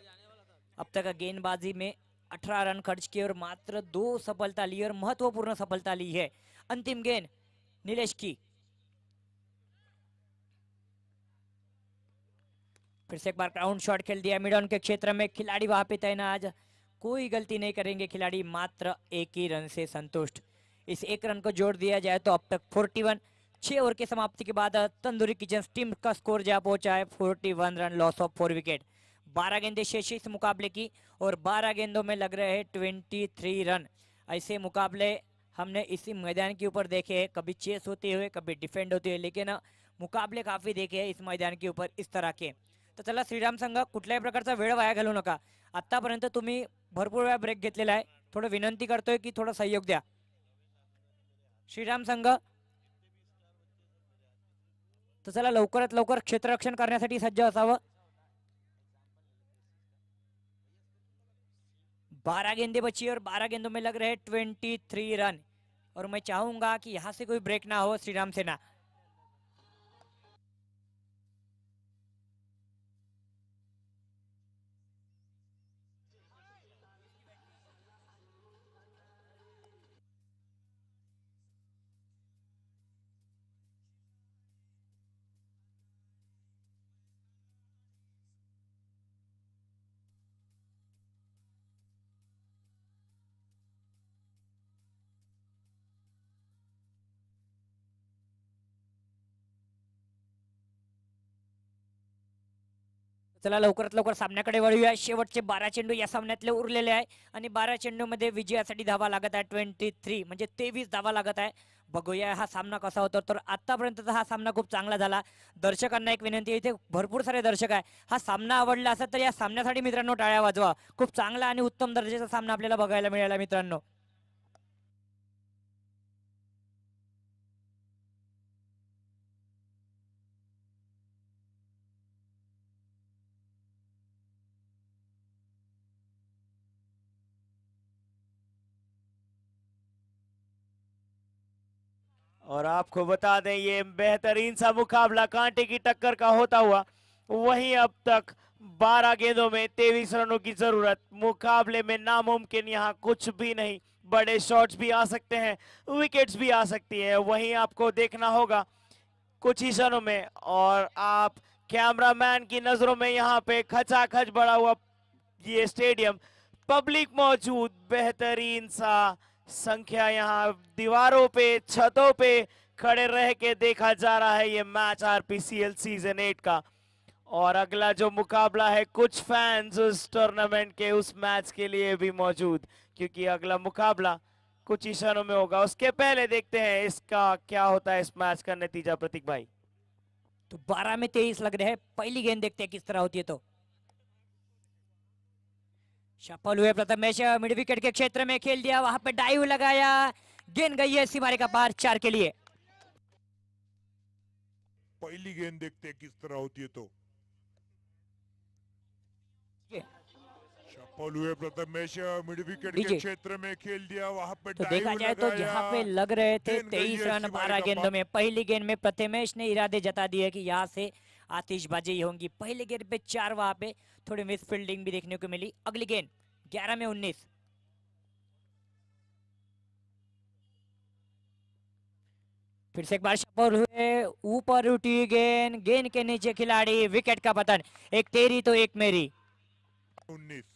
अब तक गेंदबाजी में 18 रन खर्च किए और मात्र दो सफलता ली और महत्वपूर्ण सफलता ली है अंतिम गेंद नीलेश की फिर से एक बार क्राउंड शॉट खेल दिया मिड ऑन के क्षेत्र में खिलाड़ी वहां पे तैनात कोई गलती नहीं करेंगे खिलाड़ी मात्र एक ही रन से संतुष्ट इस एक रन को जोड़ दिया जाए तो अब तक 41 वन छह ओवर की समाप्ति के बाद तंदूरी किचन टीम का स्कोर जहां पहुंचा है 41 run loss of four wicket बारह गेंदे शेष इस मुकाबले की और बारह गेंदों में लग रहे हैं ट्वेंटी थ्री रन ऐसे मुकाबले हमने इसी मैदान के ऊपर देखे हैं कभी चेस होते हुए कभी डिफेंड होते हुए लेकिन मुकाबले काफ़ी देखे हैं इस मैदान के ऊपर इस तरह के तो चला श्रीराम संघ कुछ प्रकार का वेड़ वाया घू ना आत्तापर्यंत तुम्हें भरपूर वे ब्रेक घेतलेला आहे थोडं विनंती करते कि थोडा सहयोग दया श्रीराम संघ तो चला लवकर लवकर रक्षण करना सज्ज असावं बारह गेंदे बची और बारह गेंदों में लग रहे ट्वेंटी थ्री रन और मैं चाहूंगा कि यहाँ से कोई ब्रेक ना हो श्रीराम सेना चला लवकरात लवकर सामन्याकडे वळूया शेवटचे बारा चेंडू या सामन्यातले उरलेले आहे आणि बारा चेंडूमध्ये विजयासाठी धावा लागत आहे ट्वेंटी थ्री म्हणजे तेवीस धावा लागत आहे बघूया हा सामना कसा होतो तर आत्तापर्यंतचा हा सामना खूप चांगला झाला दर्शकांना एक विनंती आहे इथे भरपूर सारे दर्शक आहे हा सामना आवडला असेल तर या सामन्यासाठी मित्रांनो टाळ्या वाजवा खूप चांगला आणि उत्तम दर्जाचा सामना आपल्याला बघायला मिळाला मित्रांनो और आपको बता दें ये बेहतरीन सा मुकाबला कांटे की टक्कर का होता हुआ वहीं अब तक 12 गेंदों में तेईस रनों की जरूरत मुकाबले में नामुमकिन यहाँ कुछ भी नहीं बड़े शॉट्स भी आ सकते हैं विकेट्स भी आ सकती है वहीं आपको देखना होगा कुछ ही क्षणों में और आप कैमरामैन की नजरों में यहाँ पे खचा खच बड़ा हुआ ये स्टेडियम पब्लिक मौजूद बेहतरीन सा संख्या यहाँ दीवारों पे छतों पे खड़े रह के देखा जा रहा है ये मैच आरपीसीएल सीजन एट का और अगला जो मुकाबला है कुछ फैंस उस टूर्नामेंट के उस मैच के लिए भी मौजूद क्योंकि अगला मुकाबला कुछ ईशानों में होगा उसके पहले देखते हैं इसका क्या होता है इस मैच का नतीजा प्रतीक भाई तो बारह में तेईस लग रहे हैं पहली गेंद देखते हैं किस तरह होती है तो सफल हुए प्रथम मैच मिड विकेट के क्षेत्र में खेल दिया वहां पर डाइव लगाया गेंद गई है सिमारे का पार चार के लिए पहली गेंद देखते किस तरह होती है तो सफल हुए प्रथम मैच मिड विकेट के क्षेत्र में खेल दिया वहां पर तो देखा जाए तो जहां पे लग रहे थे तेईस रन बारह गेंदों में पहली गेंद में प्रथमेश ने इरादे जता दिए कि यहाँ से आतिशबाजी होंगी पहले गेंद पे चार वहां पे थोड़ी मिस फील्डिंग भी देखने को मिली अगली गेंद ग्यारह में उन्नीस फिर से एक बार सफल हुए ऊपर उठी गेंद गेंद के नीचे खिलाड़ी विकेट का पतन एक तेरी तो एक मेरी उन्नीस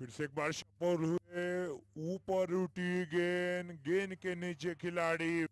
फिर से एक बार सपोर्ट हुए ऊपर उठी गेंद गेंद के नीचे खिलाड़ी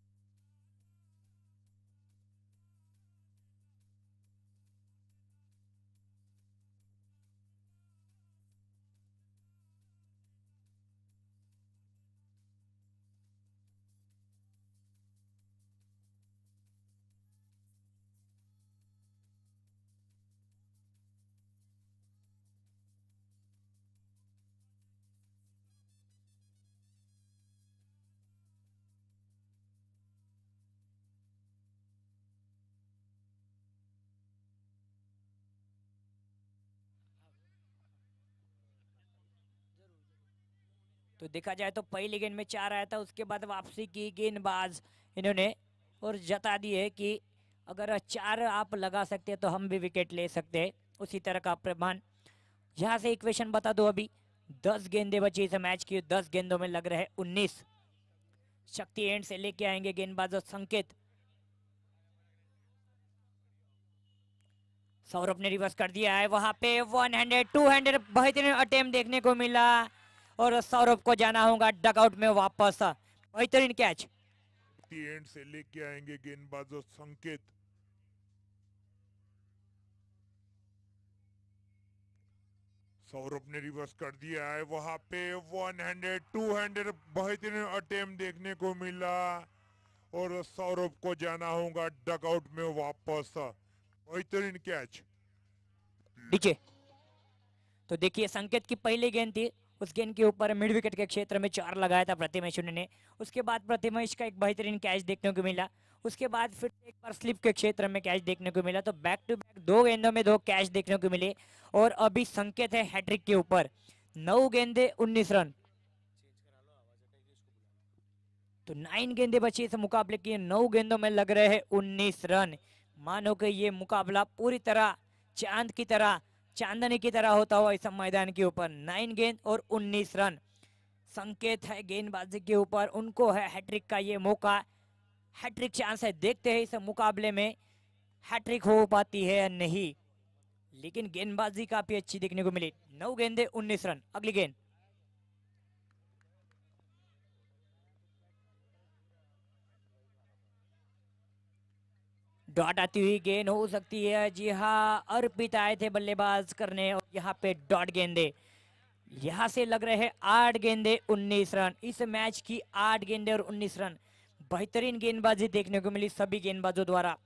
देखा जाए तो पहली गेंद में चार आया था उसके बाद वापसी की गेंदबाज इन्होंने और जता दिए कि अगर चार आप लगा सकते हैं तो हम भी विकेट ले सकते हैं उसी तरह का प्रमाण यहाँ से इक्वेशन बता दो अभी दस गेंदे बची इस मैच की दस गेंदों में लग रहे हैं उन्नीस शक्ति एंड से लेके आएंगे गेंदबाज और संकेत सौरभ ने रिवर्स कर दिया है वहां पे वन हंड्रेड टू हंड्रेड बेहतरीन अटेम्प्ट देखने को मिला और सौरभ को जाना होगा डगआउट में वापस बेहतरीन कैच एंड से लेके आएंगे गेंदबाजों संकेत सौरभ ने रिवर्स कर दिया है वहां पे वन हंड्रेड टू हंड्रेड बेहतरीन अटेम्प देखने को मिला और सौरभ को जाना होगा डगआउट में वापस बेहतरीन कैच नीचे तो देखिए संकेत की पहली गेंद थी उस गेंद के ऊपर मिड विकेट के क्षेत्र में चार लगाया था प्रतिमेश ने उसके बाद प्रतिमेश का एक बेहतरीन कैच देखने को मिला उसके बाद फिर एक बार स्लिप के क्षेत्र में कैच देखने को मिला तो बैक टू बैक दो गेंदों में दो कैच देखने को मिले और अभी संकेत है हैट्रिक के ऊपर नौ गेंदे उन्नीस रन तो नाइन गेंदे बची इस मुकाबले की नौ गेंदों में लग रहे हैं उन्नीस रन मानो कि ये मुकाबला पूरी तरह चांद की तरह चांदनी की तरह होता हुआ इस मैदान के ऊपर नाइन गेंद और उन्नीस रन संकेत है गेंदबाजी के ऊपर उनको है हैट्रिक का ये मौका हैट्रिक चांस है देखते हैं इस मुकाबले में हैट्रिक हो पाती है या नहीं लेकिन गेंदबाजी काफी अच्छी देखने को मिली नौ गेंदे उन्नीस रन अगली गेंद डॉट आती हुई गेंद हो सकती है जी हाँ अर्पित आए थे बल्लेबाज करने और यहाँ पे डॉट गेंदे यहाँ से लग रहे हैं आठ गेंदे उन्नीस रन इस मैच की आठ गेंदे और उन्नीस रन बेहतरीन गेंदबाजी देखने को मिली सभी गेंदबाजों द्वारा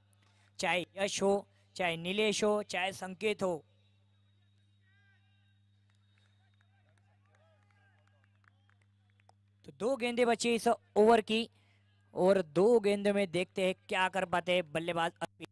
चाहे यश हो चाहे नीलेश हो चाहे संकेत हो तो दो गेंदे बचे इस ओवर की और दो गेंद में देखते हैं क्या कर पाते हैं बल्लेबाज अर्पित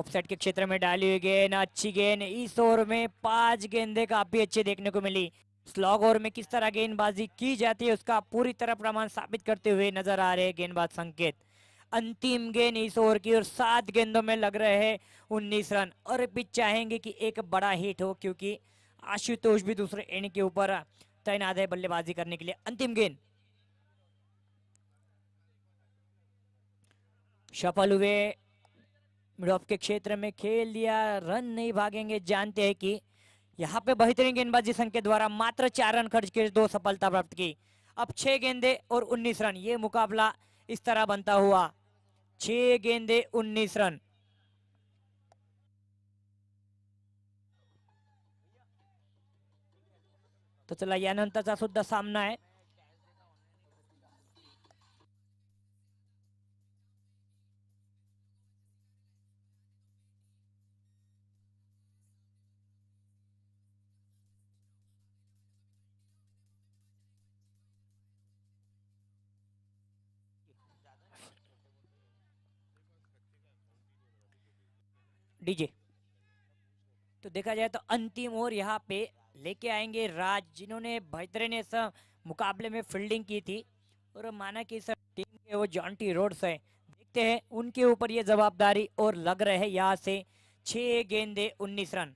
ऑफसाइड के क्षेत्र में डाली हुई गेंद अच्छी गेंद इस ओवर में पांच गेंदे काफी अच्छे देखने को मिली स्लॉग ओवर में किस तरह गेंदबाजी की जाती है उसका पूरी तरह प्रमाण साबित करते हुए नजर आ रहे गेंदबाज संकेत अंतिम गेंद इस ओवर की और सात गेंदों में लग रहे हैं उन्नीस रन और भी चाहेंगे कि एक बड़ा हिट हो क्योंकि आशुतोष भी दूसरे एंड के ऊपर तैनात है बल्लेबाजी करने के लिए अंतिम गेंद सफल हुए मिड के क्षेत्र में खेल दिया रन नहीं भागेंगे जानते हैं कि यहाँ पे बेहतरीन गेंदबाजी संघ के द्वारा मात्र चार रन खर्च के दो सफलता प्राप्त की अब छह गेंदे और उन्नीस रन ये मुकाबला इस तरह बनता हुआ छह गेंदे उन्नीस रन तो चला यानंतरचा सुधा सामना है डीजे तो देखा जाए तो अंतिम ओवर यहाँ पे लेके आएंगे राज जिन्होंने बेहतरीन इस मुकाबले में फील्डिंग की थी और माना कि सर टीम के वो जॉन्टी रोड्स हैं देखते हैं उनके ऊपर ये जवाबदारी और लग रहे हैं यहाँ से छे गेंदे उन्नीस रन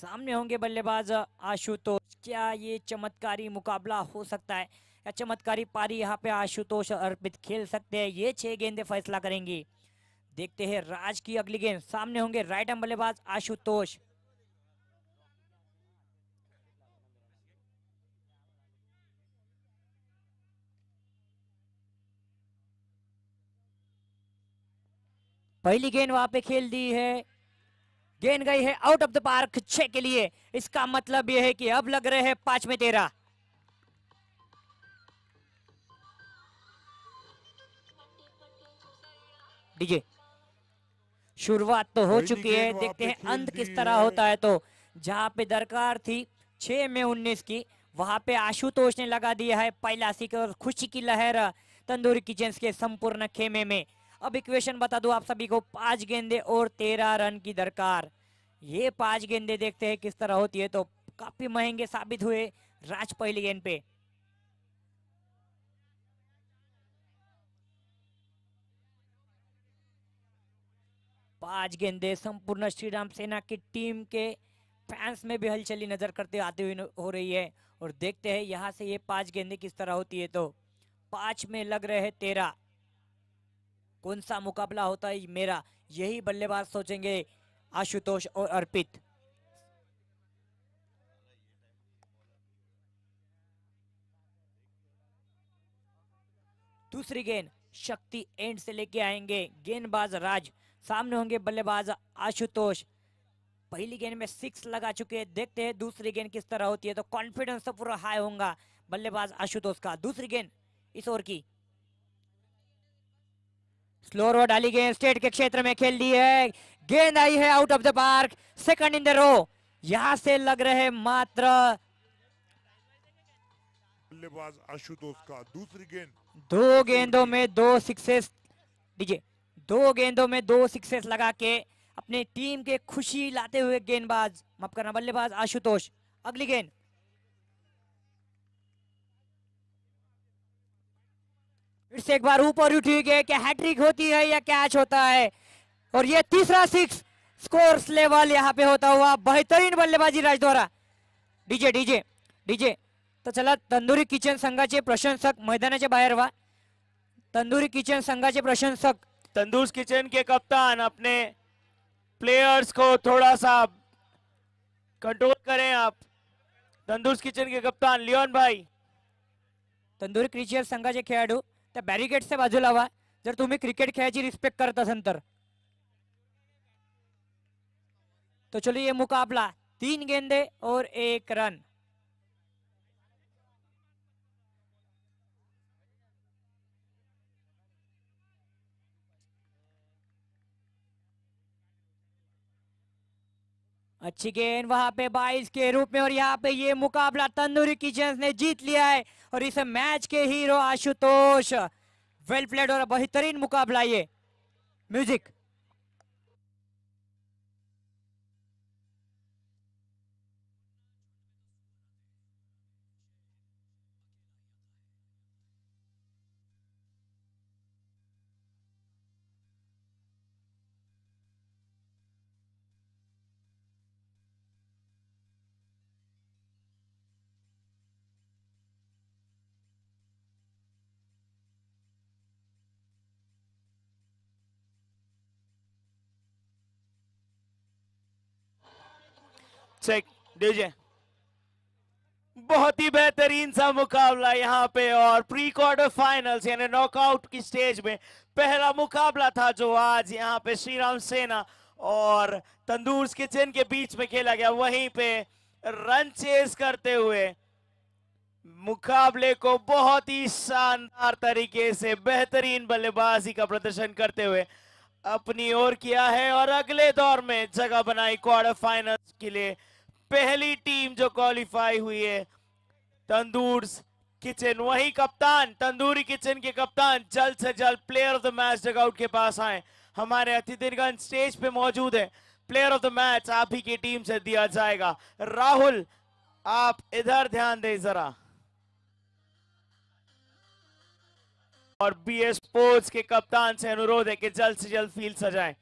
सामने होंगे बल्लेबाज आशुतोष क्या ये चमत्कारी मुकाबला हो सकता है या चमत्कारी पारी यहाँ पे आशुतोष अर्पित खेल सकते हैं ये छह गेंदे फैसला करेंगी देखते हैं राज की अगली गेंद सामने होंगे राइट एम बल्लेबाज आशुतोष पहली गेंद वहां पे खेल दी है गेंद गई है आउट ऑफ द पार्क छह के लिए इसका मतलब यह है कि अब लग रहे हैं पांच में तेरह डीजे शुरुआत तो हो चुकी है देखते हैं अंत किस तरह होता है तो जहाँ पे दरकार थी छह में उन्नीस की वहां पे आशुतोष ने लगा दिया है पहला सिक्कर खुशी की लहर तंदूरी किचन्स के संपूर्ण खेमे में अब इक्वेशन बता दू आप सभी को पांच गेंदे और तेरह रन की दरकार ये पांच गेंदे देखते हैं किस तरह होती है तो काफी महंगे साबित हुए राज पहली गेंद पे पांच गेंदे संपूर्ण श्री राम सेना की टीम के फैंस में भी हलचली नजर करते आते हुए हो रही है और देखते हैं यहाँ से ये पांच गेंदे किस तरह होती है तो पांच में लग रहे हैं तेरा कौन सा मुकाबला होता है मेरा यही बल्लेबाज सोचेंगे आशुतोष और अर्पित दूसरी गेंद शक्ति एंड से लेके आएंगे गेंदबाज राज सामने होंगे बल्लेबाज आशुतोष पहली गेंद में सिक्स लगा चुके हैं देखते हैं दूसरी गेंद किस तरह होती है तो कॉन्फिडेंस तो पूरा हाई होगा बल्लेबाज आशुतोष का दूसरी गेंद इस ओर की स्लो रो डाली गेंद स्टेट के क्षेत्र में खेल दी है गेंद आई है out of the park second in the row यहां से लग रहे मात्र बल्लेबाज आशुतोष का दूसरी गेंद दो गेंदों में दो सिक्सेस दीजिए दो गेंदों में दो सिक्सेस लगा के अपनी टीम के खुशी लाते हुए गेंदबाज माफ करना बल्लेबाज आशुतोष अगली गेंद फिर से एक बार ऊपर उठी गए क्या हैट्रिक होती है या कैच होता है और ये तीसरा सिक्स स्कोर लेवल यहाँ पे होता हुआ बेहतरीन बल्लेबाजी राज द्वारा डीजे डीजे डीजे तो चला तंदूरी किचन संघाचे प्रशंसक मैदानाच्या बाहर वा तंदूरी किचन संघाचे प्रशंसक तंदूस किचन के कप्तान अपने प्लेयर्स को थोड़ा सा कंट्रोल करें आप तंदूस किचन के कप्तान लियोन भाई तंदूर क्रिशियर खेलाड़ू तो बैरिकेड से बाजू लवा जर तुम्हें क्रिकेट खेळाची रिस्पेक्ट करता संतर तर तो चलिए मुकाबला तीन गेंदे और एक रन अच्छी गेंद वहां पे 22 के रूप में और यहाँ पे ये मुकाबला तंदूरी किचन ने जीत लिया है और इस मैच के हीरो आशुतोष वेल प्लेड और बेहतरीन मुकाबला ये म्यूजिक चेक डीजे बहुत ही बेहतरीन सा मुकाबला यहाँ पे और प्री क्वार्टर फाइनल्स यानी नॉकआउट की स्टेज में पहला मुकाबला था जो आज यहाँ पे श्रीराम सेना और तंदूर किचन के बीच में खेला गया वहीं पे रन चेस करते हुए मुकाबले को बहुत ही शानदार तरीके से बेहतरीन बल्लेबाजी का प्रदर्शन करते हुए अपनी ओर किया है और अगले दौर में जगह बनाई क्वार्टर फाइनल्स के लिए पहली टीम जो क्वालिफाई हुई है तंदूर किचन वही कप्तान तंदूरी किचन के कप्तान जल्द से जल्द player of the match dugout के पास आए हमारे अतिथिगण स्टेज पे मौजूद है प्लेयर ऑफ द मैच आप ही की टीम से दिया जाएगा राहुल आप इधर ध्यान दें जरा और बी एस स्पोर्ट्स के कप्तान से अनुरोध है कि जल्द से जल्द फील्ड सजाएं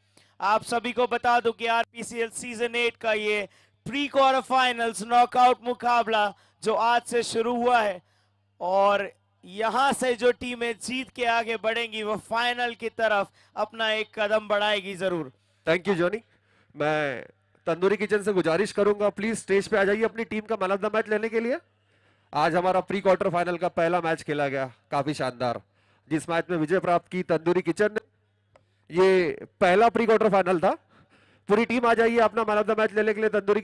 आप सभी को बता दूं कि आरपीसीएल सीजन एट का ये प्री क्वार्टर फाइनल्स नॉकआउट मुकाबला जो आज से शुरू हुआ है और यहां से जो टीमें जीत के आगे बढ़ेंगी वो फाइनल की तरफ अपना एक कदम बढ़ाएगी जरूर थैंक यू जोनी मैं तंदूरी किचन से गुजारिश करूंगा प्लीज स्टेज पे आ जाइए अपनी टीम का मैन ऑफ द मैच लेने के लिए आज हमारा प्री क्वार्टर फाइनल का पहला मैच खेला गया काफी शानदार जिस मैच में विजय प्राप्त की तंदूरी किचन ने ये पहला प्री क्वार्टर फाइनल था पूरी टीम आ जाइए अपना मैन ऑफ द मैच लेने के लिए तंदूरी